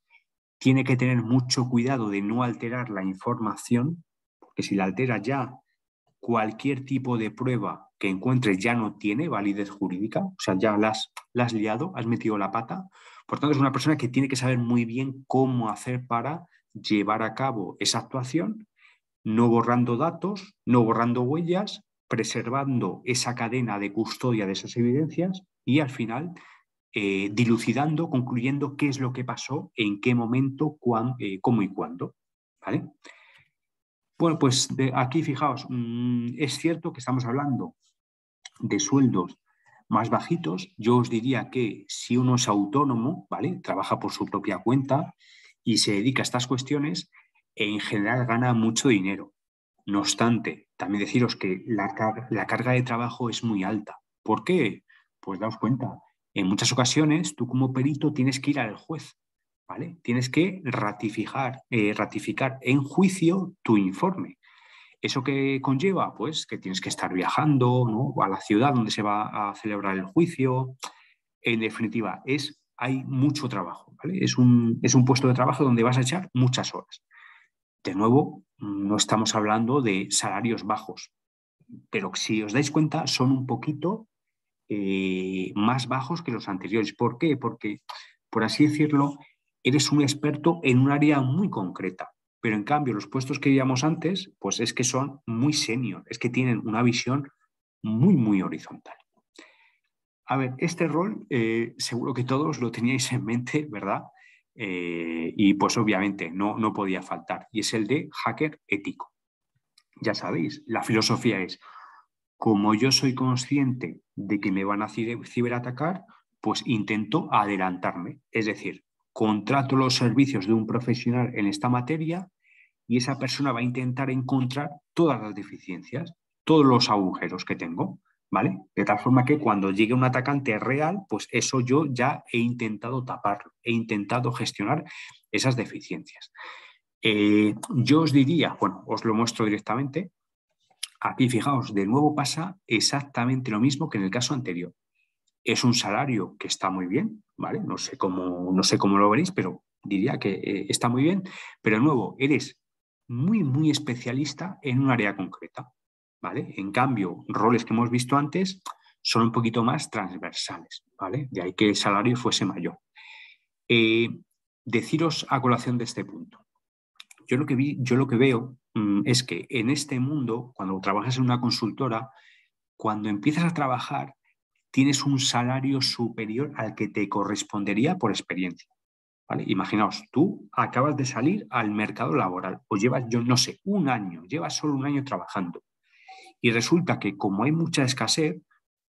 tiene que tener mucho cuidado de no alterar la información, porque si la altera ya, cualquier tipo de prueba que encuentres ya no tiene validez jurídica, o sea, ya la has liado, has metido la pata. Por tanto, es una persona que tiene que saber muy bien cómo hacer para llevar a cabo esa actuación no borrando datos, no borrando huellas, preservando esa cadena de custodia de esas evidencias y al final eh, dilucidando, concluyendo qué es lo que pasó, en qué momento, cuán, eh, cómo y cuándo. ¿vale? Bueno, pues de aquí fijaos, mm, es cierto que estamos hablando de sueldos más bajitos. Yo os diría que si uno es autónomo, ¿vale? Trabaja por su propia cuenta y se dedica a estas cuestiones, en general gana mucho dinero. No obstante, también deciros que la, carga de trabajo es muy alta. ¿Por qué? Pues daos cuenta, en muchas ocasiones tú como perito tienes que ir al juez, ¿vale? Tienes que ratificar, eh, ratificar en juicio tu informe. ¿Eso qué conlleva? Pues que tienes que estar viajando a la ciudad donde se va a celebrar el juicio. En definitiva, es, hay mucho trabajo, Es un, es un puesto de trabajo donde vas a echar muchas horas. De nuevo, no estamos hablando de salarios bajos, pero si os dais cuenta, son un poquito eh, más bajos que los anteriores. ¿Por qué? Porque, por así decirlo, eres un experto en un área muy concreta. Pero en cambio, los puestos que veíamos antes, pues es que son muy senior, es que tienen una visión muy, muy horizontal. A ver, este rol eh, seguro que todos lo teníais en mente, ¿verdad? Eh, y pues obviamente no, no podía faltar, y es el de hacker ético. Ya sabéis, la filosofía es, como yo soy consciente de que me van a ciberatacar, pues intento adelantarme, es decir, contrato los servicios de un profesional en esta materia y esa persona va a intentar encontrar todas las deficiencias, todos los agujeros que tengo. ¿vale? De tal forma que cuando llegue un atacante real, pues eso yo ya he intentado taparlo, he intentado gestionar esas deficiencias. Eh, yo os diría, bueno, os lo muestro directamente. Aquí, fijaos, de nuevo pasa exactamente lo mismo que en el caso anterior. Es un salario que está muy bien, ¿vale? No sé cómo, no sé cómo lo veréis, pero diría que eh, está muy bien. Pero de nuevo, eres muy, muy especialista en un área concreta. En cambio, roles que hemos visto antes son un poquito más transversales, ¿vale? De ahí que el salario fuese mayor. Eh, deciros a colación de este punto. Yo lo que, vi, yo lo que veo mm, es que en este mundo, cuando trabajas en una consultora, cuando empiezas a trabajar, tienes un salario superior al que te correspondería por experiencia. Imaginaos, tú acabas de salir al mercado laboral o llevas, yo no sé, un año, llevas solo un año trabajando y resulta que como hay mucha escasez,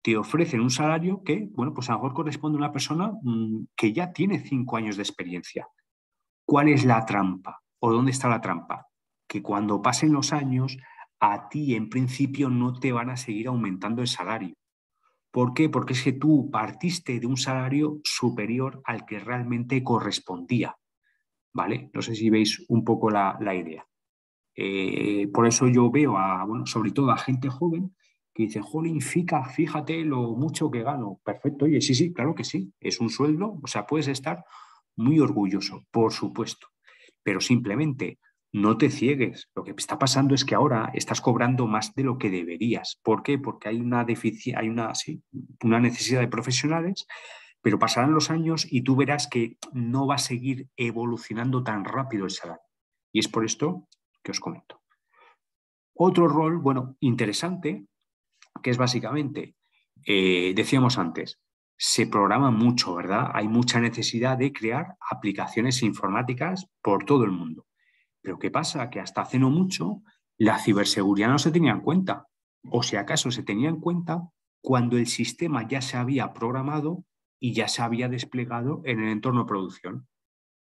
te ofrecen un salario que, bueno, pues a lo mejor corresponde a una persona mm, que ya tiene cinco años de experiencia. ¿Cuál es la trampa? ¿O dónde está la trampa? Que cuando pasen los años, a ti en principio no te van a seguir aumentando el salario. ¿Por qué? Porque es que tú partiste de un salario superior al que realmente correspondía. ¿Vale? No sé si veis un poco la idea. Eh, por eso yo veo, a, bueno, sobre todo a gente joven que dice, jolín, fica, fíjate lo mucho que gano. Perfecto, oye, sí, sí, claro que sí, es un sueldo, o sea, puedes estar muy orgulloso, por supuesto, pero simplemente no te ciegues. Lo que está pasando es que ahora estás cobrando más de lo que deberías. ¿Por qué? Porque hay una, hay una, una necesidad de profesionales, pero pasarán los años y tú verás que no va a seguir evolucionando tan rápido el salario. Y es por esto os comento. Otro rol, bueno, interesante, que es básicamente, eh, decíamos antes, se programa mucho, ¿verdad? Hay mucha necesidad de crear aplicaciones informáticas por todo el mundo. Pero ¿qué pasa? Que hasta hace no mucho la ciberseguridad no se tenía en cuenta. O si acaso se tenía en cuenta cuando el sistema ya se había programado y ya se había desplegado en el entorno de producción.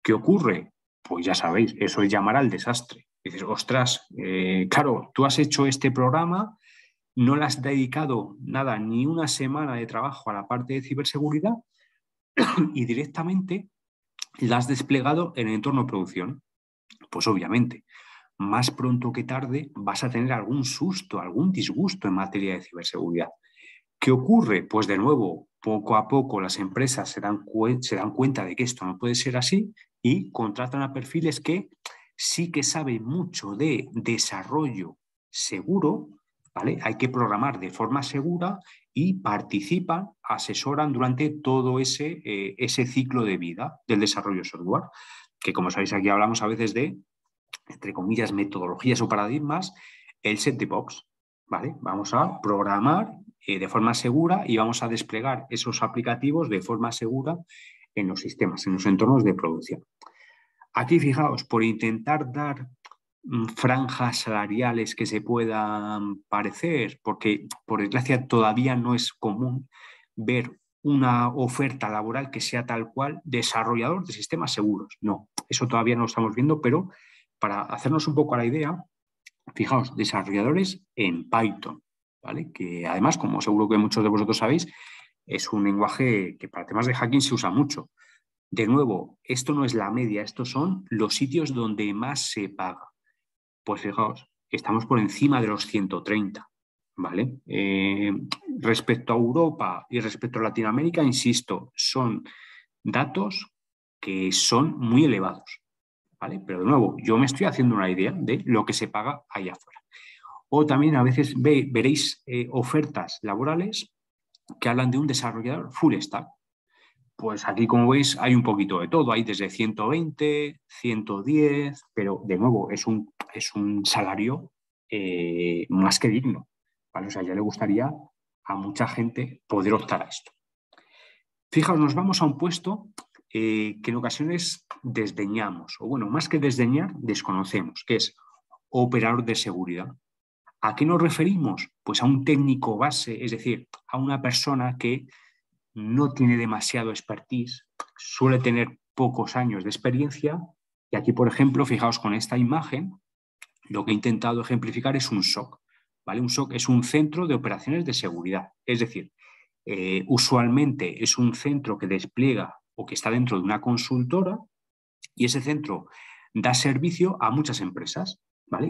¿Qué ocurre? Pues ya sabéis, eso es llamar al desastre dices, ostras, eh, claro, tú has hecho este programa, no le has dedicado nada, ni una semana de trabajo a la parte de ciberseguridad y directamente la has desplegado en el entorno de producción. Pues obviamente, más pronto que tarde vas a tener algún susto, algún disgusto en materia de ciberseguridad. ¿Qué ocurre? Pues de nuevo, poco a poco las empresas se dan cuenta de que esto no puede ser así y contratan a perfiles que sí que sabe mucho de desarrollo seguro, ¿vale? Hay que programar de forma segura y participan, asesoran durante todo ese, eh, ciclo de vida del desarrollo software, que como sabéis aquí hablamos a veces de, entre comillas, metodologías o paradigmas, el set de box, ¿vale? Vamos a programar eh, de forma segura y vamos a desplegar esos aplicativos de forma segura en los sistemas, en los entornos de producción. Aquí, fijaos, por intentar dar mm, franjas salariales que se puedan parecer, porque por desgracia todavía no es común ver una oferta laboral que sea tal cual desarrollador de sistemas seguros. No, eso todavía no lo estamos viendo, pero para hacernos un poco a la idea, fijaos, desarrolladores en Python, ¿vale? Que además, como seguro que muchos de vosotros sabéis, es un lenguaje que para temas de hacking se usa mucho. De nuevo, esto no es la media, estos son los sitios donde más se paga. Pues fijaos, estamos por encima de los 130, ¿vale? Eh, respecto a Europa y respecto a Latinoamérica, insisto, son datos que son muy elevados, ¿vale? Pero de nuevo, yo me estoy haciendo una idea de lo que se paga allá afuera. O también a veces veréis eh, ofertas laborales que hablan de un desarrollador full stack. Pues aquí, como veis, hay un poquito de todo. Hay desde 120, 110, pero de nuevo, es un, es un salario eh, más que digno. O sea, ya le gustaría a mucha gente poder optar a esto. Fijaos, nos vamos a un puesto eh, que en ocasiones desdeñamos, o bueno, más que desdeñar, desconocemos, que es operador de seguridad. ¿A qué nos referimos? Pues a un técnico base, es decir, a una persona que no tiene demasiado expertise, suele tener pocos años de experiencia. Y aquí, por ejemplo, fijaos con esta imagen, lo que he intentado ejemplificar es un SOC. ¿vale? Un SOC es un centro de operaciones de seguridad. Es decir, eh, usualmente es un centro que despliega o que está dentro de una consultora y ese centro da servicio a muchas empresas.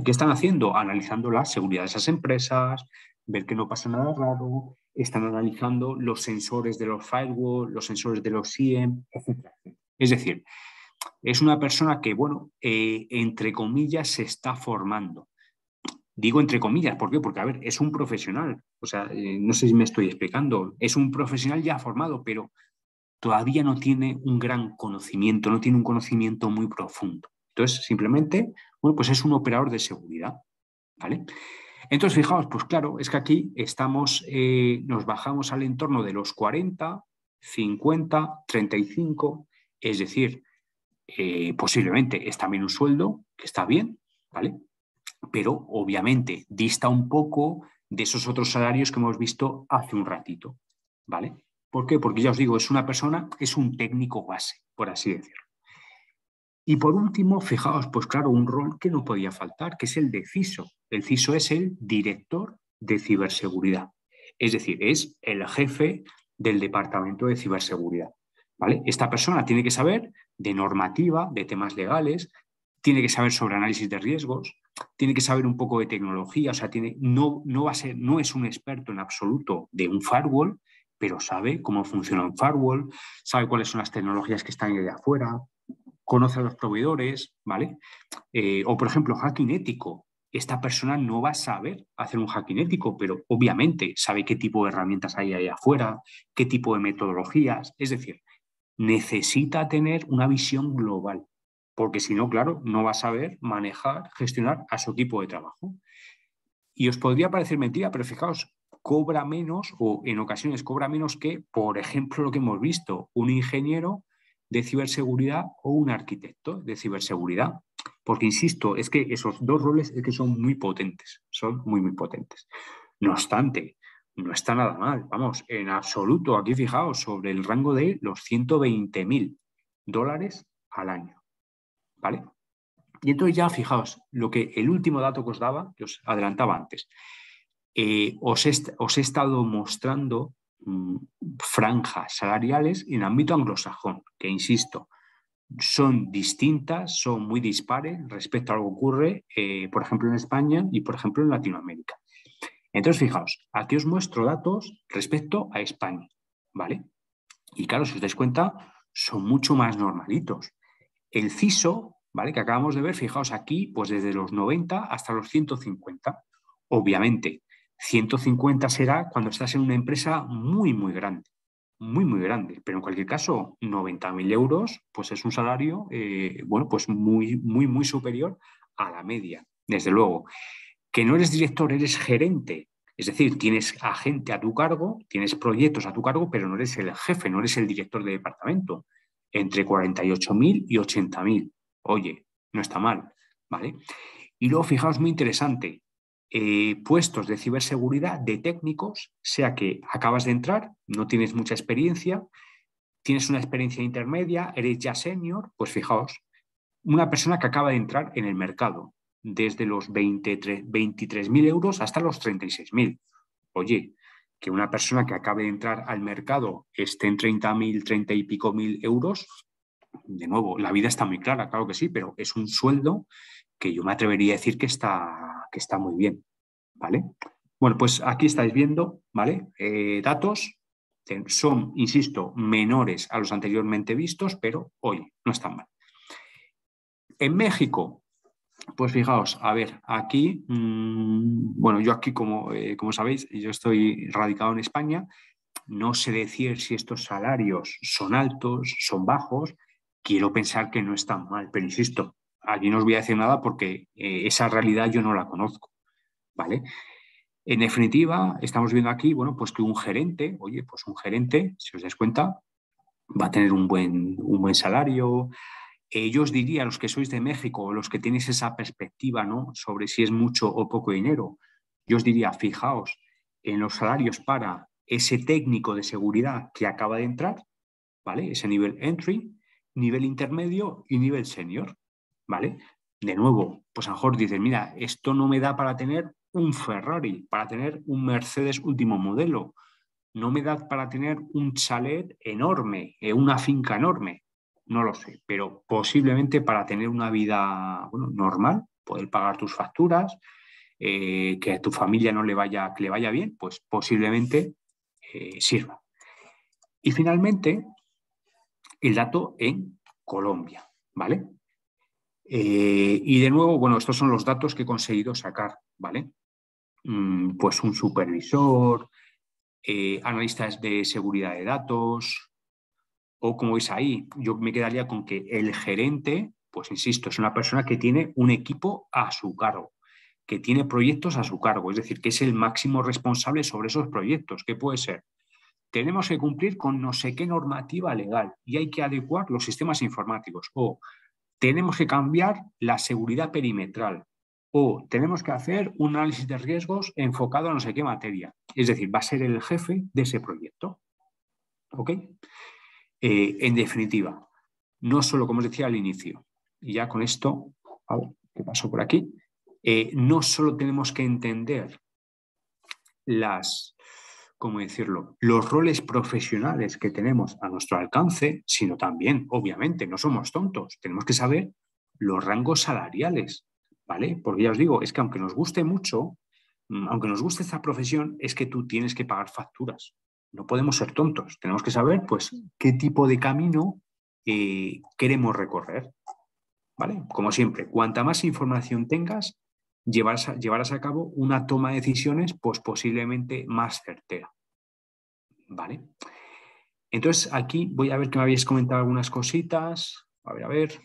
¿Qué están haciendo? Analizando la seguridad de esas empresas, ver que no pasa nada raro, están analizando los sensores de los firewalls, los sensores de los SIEM, etc. Es decir, es una persona que, bueno, eh, entre comillas, se está formando. Digo entre comillas, ¿por qué? Porque, a ver, es un profesional. O sea, eh, no sé si me estoy explicando. Es un profesional ya formado, pero todavía no tiene un gran conocimiento, no tiene un conocimiento muy profundo. Entonces, simplemente bueno, pues es un operador de seguridad. ¿vale? Entonces, fijaos, pues claro, es que aquí estamos, eh, nos bajamos al entorno de los 40, 50, 35, es decir, eh, posiblemente es también un sueldo que está bien, ¿vale? Pero obviamente dista un poco de esos otros salarios que hemos visto hace un ratito, ¿vale? ¿Por qué? Porque ya os digo, es una persona, es un técnico base, por así decirlo. Y por último, fijaos, pues claro, un rol que no podía faltar, que es el de CISO. El CISO es el director de ciberseguridad, es decir, es el jefe del departamento de ciberseguridad. ¿vale? Esta persona tiene que saber de normativa, de temas legales, tiene que saber sobre análisis de riesgos, tiene que saber un poco de tecnología, o sea, tiene, no, no, va a ser, no es un experto en absoluto de un firewall, pero sabe cómo funciona un firewall, sabe cuáles son las tecnologías que están de afuera, conoce a los proveedores, ¿vale? Eh, o, por ejemplo, hacking ético. Esta persona no va a saber hacer un hacking ético, pero obviamente sabe qué tipo de herramientas hay ahí afuera, qué tipo de metodologías. Es decir, necesita tener una visión global, porque si no, claro, no va a saber manejar, gestionar a su equipo de trabajo. Y os podría parecer mentira, pero fijaos, cobra menos o en ocasiones cobra menos que, por ejemplo, lo que hemos visto, un ingeniero de ciberseguridad o un arquitecto de ciberseguridad. Porque, insisto, es que esos dos roles es que son muy potentes, son muy, muy potentes. No obstante, no está nada mal, vamos, en absoluto, aquí fijaos, sobre el rango de los 120 mil dólares al año, ¿vale? Y entonces ya fijaos, lo que el último dato que os daba, que os adelantaba antes, eh, os, os he estado mostrando Mm, franjas salariales en ámbito anglosajón, que insisto, son distintas, son muy dispares respecto a lo que ocurre, eh, por ejemplo, en España y, por ejemplo, en Latinoamérica. Entonces, fijaos, aquí os muestro datos respecto a España, ¿vale? Y claro, si os dais cuenta, son mucho más normalitos. El CISO, ¿vale? Que acabamos de ver, fijaos aquí, pues desde los 90 hasta los 150. Obviamente, 150 será cuando estás en una empresa muy, muy grande, muy, muy grande. Pero en cualquier caso, 90.000 euros, pues es un salario, eh, bueno, pues muy, muy, muy superior a la media, desde luego. Que no eres director, eres gerente. Es decir, tienes agente a tu cargo, tienes proyectos a tu cargo, pero no eres el jefe, no eres el director de departamento. Entre 48.000 y 80.000. Oye, no está mal, ¿vale? Y luego, fijaos, muy interesante, eh, puestos de ciberseguridad de técnicos, sea que acabas de entrar, no tienes mucha experiencia, tienes una experiencia intermedia, eres ya senior, pues fijaos, una persona que acaba de entrar en el mercado, desde los 23.000 euros hasta los 36.000. Oye, que una persona que acabe de entrar al mercado esté en 30.000, 30 y pico mil euros, de nuevo, la vida está muy clara, claro que sí, pero es un sueldo que yo me atrevería a decir que está que está muy bien, ¿vale? Bueno, pues aquí estáis viendo, ¿vale? Eh, datos eh, son, insisto, menores a los anteriormente vistos, pero hoy no están mal. En México, pues fijaos, a ver, aquí, mm, bueno, yo aquí, como, eh, como sabéis, yo estoy radicado en España, no sé decir si estos salarios son altos, son bajos, quiero pensar que no están mal, pero insisto, allí no os voy a decir nada porque eh, esa realidad yo no la conozco, ¿vale? En definitiva, estamos viendo aquí, bueno, pues que un gerente, oye, pues un gerente, si os dais cuenta, va a tener un buen, un buen salario. yo os diría, los que sois de México, los que tenéis esa perspectiva, ¿no? Sobre si es mucho o poco dinero, yo os diría, fijaos en los salarios para ese técnico de seguridad que acaba de entrar, ¿vale? Ese nivel entry, nivel intermedio y nivel senior. ¿vale? De nuevo, pues a lo mejor dices, mira, esto no me da para tener un Ferrari, para tener un Mercedes último modelo, no me da para tener un chalet enorme, eh, una finca enorme, no lo sé, pero posiblemente para tener una vida normal, poder pagar tus facturas, eh, que a tu familia no le vaya, le vaya bien, pues posiblemente eh, sirva. Y finalmente, el dato en Colombia, ¿vale? Eh, y de nuevo, bueno, estos son los datos que he conseguido sacar, ¿vale? Mm, pues un supervisor, eh, analistas de seguridad de datos, o como veis ahí, yo me quedaría con que el gerente, pues insisto, es una persona que tiene un equipo a su cargo, que tiene proyectos a su cargo, es decir, que es el máximo responsable sobre esos proyectos. ¿Qué puede ser? Tenemos que cumplir con no sé qué normativa legal y hay que adecuar los sistemas informáticos. O tenemos que cambiar la seguridad perimetral o tenemos que hacer un análisis de riesgos enfocado a no sé qué materia. Es decir, va a ser el jefe de ese proyecto. ¿Ok? Eh, en definitiva, no solo, como os decía al inicio, y ya con esto, a ¿qué pasó por aquí? Eh, no solo tenemos que entender las ¿cómo decirlo?, los roles profesionales que tenemos a nuestro alcance, sino también, obviamente, no somos tontos, tenemos que saber los rangos salariales, ¿vale? Porque ya os digo, es que aunque nos guste mucho, mm, aunque nos guste esta profesión, es que tú tienes que pagar facturas. No podemos ser tontos, tenemos que saber, pues, qué tipo de camino eh, queremos recorrer. ¿Vale? Como siempre, cuanta más información tengas, llevarás a, cabo una toma de decisiones pues posiblemente más certera. ¿Vale? Entonces aquí voy a ver que me habéis comentado algunas cositas. A ver, a ver.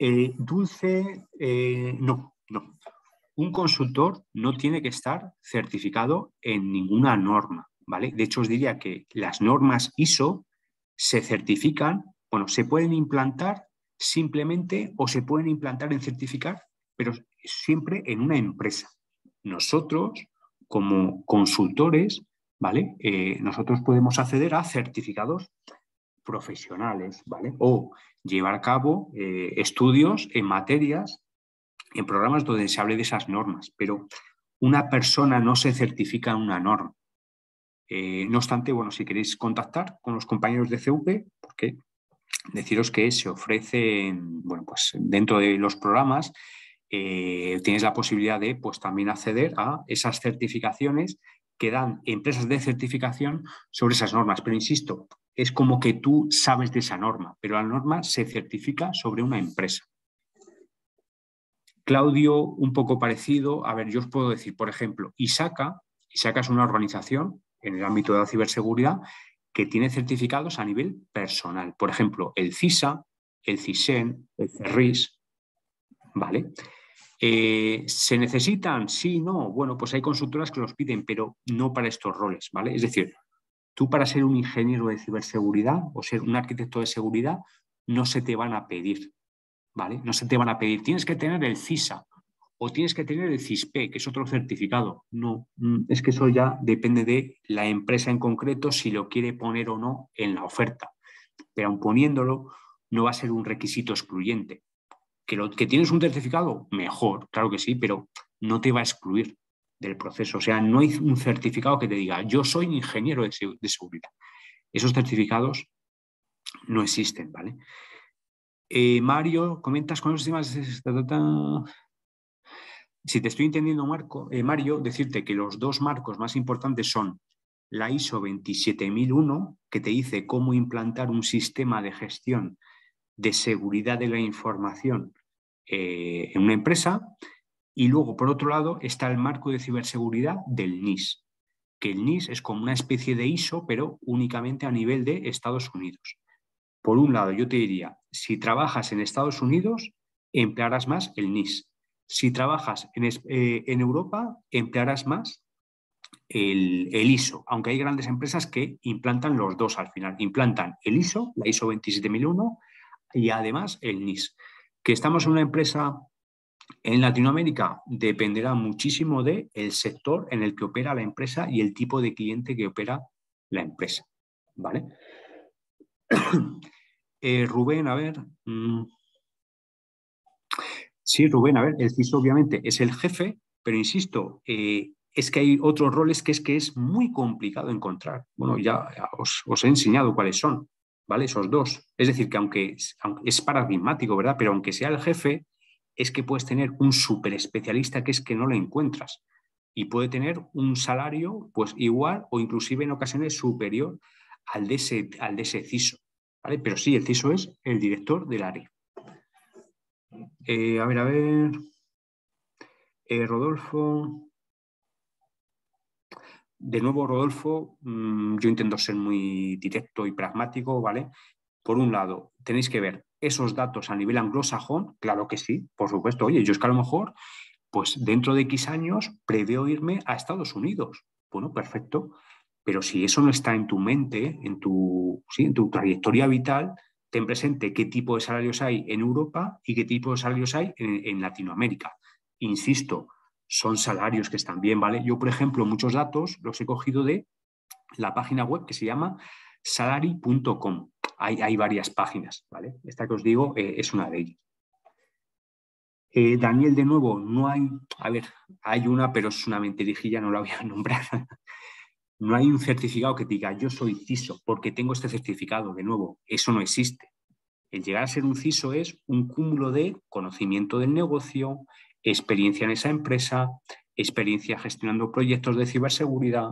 Eh, dulce, eh, no, no. Un consultor no tiene que estar certificado en ninguna norma, ¿vale? De hecho, os diría que las normas ISO se certifican, bueno, se pueden implantar simplemente o se pueden implantar en certificar, pero siempre en una empresa. Nosotros, como consultores, ¿vale? Eh, nosotros podemos acceder a certificados profesionales, ¿vale? O llevar a cabo eh, estudios en materias, en programas donde se hable de esas normas, pero una persona no se certifica en una norma. Eh, no obstante, bueno, si queréis contactar con los compañeros de CUP, porque deciros que se ofrece, bueno, pues dentro de los programas eh, tienes la posibilidad de pues también acceder a esas certificaciones que dan empresas de certificación sobre esas normas. Pero insisto, es como que tú sabes de esa norma, pero la norma se certifica sobre una empresa. Claudio, un poco parecido, a ver, yo os puedo decir, por ejemplo, ISACA, ISACA es una organización en el ámbito de la ciberseguridad que tiene certificados a nivel personal. Por ejemplo, el CISA, el CISEN, el CERRIS. ¿Vale? Eh, ¿Se necesitan? Sí, no. Bueno, pues hay consultoras que los piden, pero no para estos roles, ¿vale? Es decir, tú para ser un ingeniero de ciberseguridad o ser un arquitecto de seguridad, no se te van a pedir, ¿vale? No se te van a pedir. Tienes que tener el CISA, o tienes que tener el CISP, que es otro certificado. No, mm, es que eso ya depende de la empresa en concreto si lo quiere poner o no en la oferta. Pero aun poniéndolo, no va a ser un requisito excluyente. Que, lo, que tienes un certificado, mejor, claro que sí, pero no te va a excluir del proceso. O sea, no hay un certificado que te diga, yo soy ingeniero de, seguridad. Esos certificados no existen, ¿vale? Eh, Mario, comentas con los sistemas... Si te estoy entendiendo, Marco, eh, Mario, decirte que los dos marcos más importantes son la ISO 27001, que te dice cómo implantar un sistema de gestión de seguridad de la información eh, en una empresa, y luego, por otro lado, está el marco de ciberseguridad del NIS, que el NIS es como una especie de ISO, pero únicamente a nivel de Estados Unidos. Por un lado, yo te diría, si trabajas en Estados Unidos, emplearás más el NIS. Si trabajas eh, en, Europa, emplearás más el, ISO, aunque hay grandes empresas que implantan los dos al final. Implantan el ISO, la ISO 27001 y además el NIS. Que estamos en una empresa en Latinoamérica dependerá muchísimo del sector en el que opera la empresa y el tipo de cliente que opera la empresa. ¿Vale? Eh, Rubén, a ver. Mm, Sí, Rubén, a ver, el CISO obviamente es el jefe, pero insisto, eh, es que hay otros roles que es que es muy complicado encontrar. Bueno, ya os, he enseñado cuáles son, ¿vale? Esos dos. Es decir, que aunque, es paradigmático, ¿verdad? Pero aunque sea el jefe, es que puedes tener un super especialista que es que no lo encuentras y puede tener un salario pues igual o inclusive en ocasiones superior al de ese, al de ese CISO. ¿vale? Pero sí, el CISO es el director del área. Eh, a ver, a ver. Eh, Rodolfo. De nuevo, Rodolfo, mm, yo intento ser muy directo y pragmático, ¿vale? Por un lado, tenéis que ver esos datos a nivel anglosajón, claro que sí, por supuesto. Oye, yo es que a lo mejor, pues dentro de X años preveo irme a Estados Unidos. Bueno, perfecto. Pero si eso no está en tu mente, en tu, en tu trayectoria vital, ten presente qué tipo de salarios hay en Europa y qué tipo de salarios hay en, Latinoamérica. Insisto, son salarios que están bien, ¿vale? Yo, por ejemplo, muchos datos los he cogido de la página web que se llama salary.com. Hay, varias páginas, ¿vale? Esta que os digo eh, es una de ellas. Eh, Daniel, de nuevo, no hay, a ver, hay una, pero es una mentirijilla, no la voy a nombrar. No hay un certificado que diga yo soy CISO porque tengo este certificado. De nuevo, eso no existe. El llegar a ser un CISO es un cúmulo de conocimiento del negocio, experiencia en esa empresa, experiencia gestionando proyectos de ciberseguridad,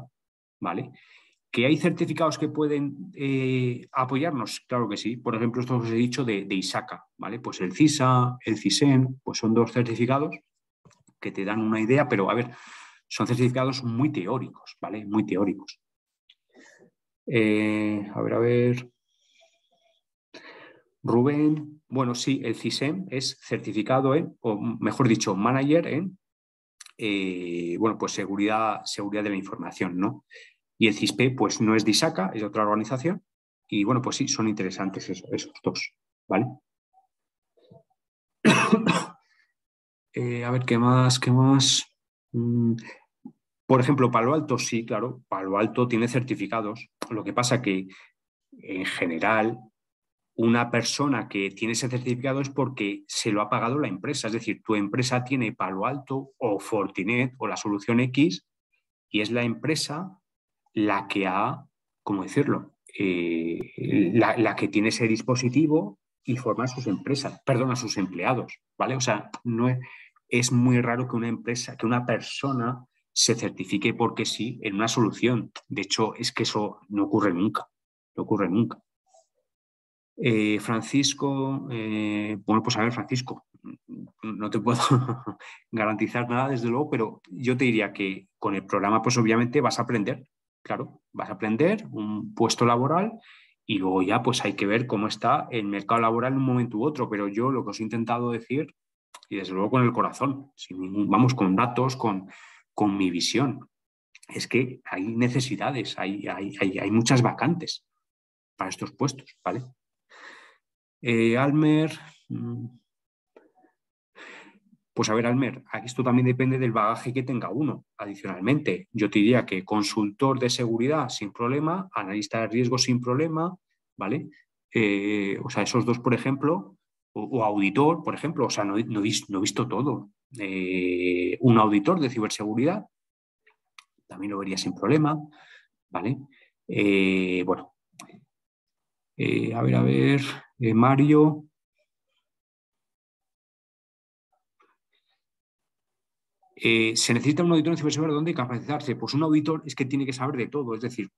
¿vale? ¿Que hay certificados que pueden eh, apoyarnos? Claro que sí. Por ejemplo, esto os he dicho de, de, ISACA, ¿vale? Pues el CISA, el CISEN, pues son dos certificados que te dan una idea, pero a ver, son certificados muy teóricos, ¿vale? Muy teóricos. Eh, a ver, a ver. Rubén, bueno, sí, el CISEM es certificado eh o mejor dicho, manager en, eh, bueno, pues seguridad, seguridad de la información, ¿no? Y el CISPE, pues no es DISACA es otra organización. Y bueno, pues sí, son interesantes esos, dos, ¿vale? Eh, a ver, ¿qué más? ¿Qué más? Mm, por ejemplo, Palo Alto sí, claro, Palo Alto tiene certificados. Lo que pasa que, en general, una persona que tiene ese certificado es porque se lo ha pagado la empresa. Es decir, tu empresa tiene Palo Alto o Fortinet o la solución X y es la empresa la que ha, ¿cómo decirlo? Eh, la, que tiene ese dispositivo y forma sus empresas, perdón, a sus empleados, ¿vale? O sea, no es, es muy raro que una empresa, que una persona se certifique porque sí en una solución. De hecho, es que eso no ocurre nunca, no ocurre nunca. Eh, Francisco, eh, bueno, pues a ver, Francisco, no te puedo garantizar nada, desde luego, pero yo te diría que con el programa, pues obviamente vas a aprender, claro, vas a aprender un puesto laboral y luego ya pues hay que ver cómo está el mercado laboral en un momento u otro, pero yo lo que os he intentado decir, y desde luego con el corazón, vamos, con datos, con, con mi visión. Es que hay necesidades, hay, hay, muchas vacantes para estos puestos, ¿vale? Eh, Almer, mm. pues a ver, Almer, esto también depende del bagaje que tenga uno. Adicionalmente, yo te diría que consultor de seguridad sin problema, analista de riesgo sin problema, ¿vale? Eh, o sea, esos dos, por ejemplo, o, auditor, por ejemplo, o sea, no he visto todo. Eh, un auditor de ciberseguridad, también lo vería sin problema, ¿vale? Eh, bueno, eh, a ver, a ver, Mario. ¿Se necesita un auditor de ciberseguridad dónde capacitarse? Pues un auditor es que tiene que saber de todo, es decir,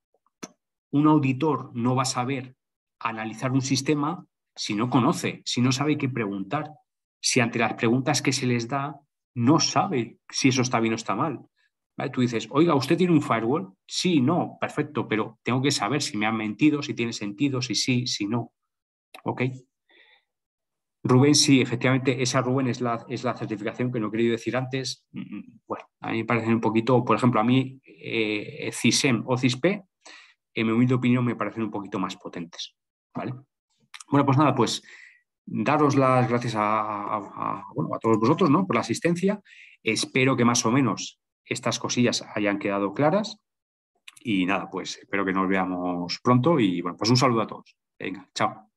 un auditor no va a saber analizar un sistema si no conoce, si no sabe qué preguntar, si ante las preguntas que se les da no sabe si eso está bien o está mal. Tú dices, oiga, ¿usted tiene un firewall? Sí, no, perfecto, pero tengo que saber si me han mentido, si tiene sentido, si sí, si no. ¿Ok? Rubén, sí, efectivamente, esa Rubén es la, es la certificación que no he querido decir antes. Mm, mm, bueno, a mí me parecen un poquito, por ejemplo, a mí eh, CISEM o CISP, en mi humilde opinión, me parecen un poquito más potentes. ¿Vale? Bueno, pues nada, pues daros las gracias a, todos vosotros ¿no? por la asistencia. Espero que más o menos estas cosillas hayan quedado claras. Y nada, pues espero que nos veamos pronto y bueno, pues un saludo a todos. Venga, chao.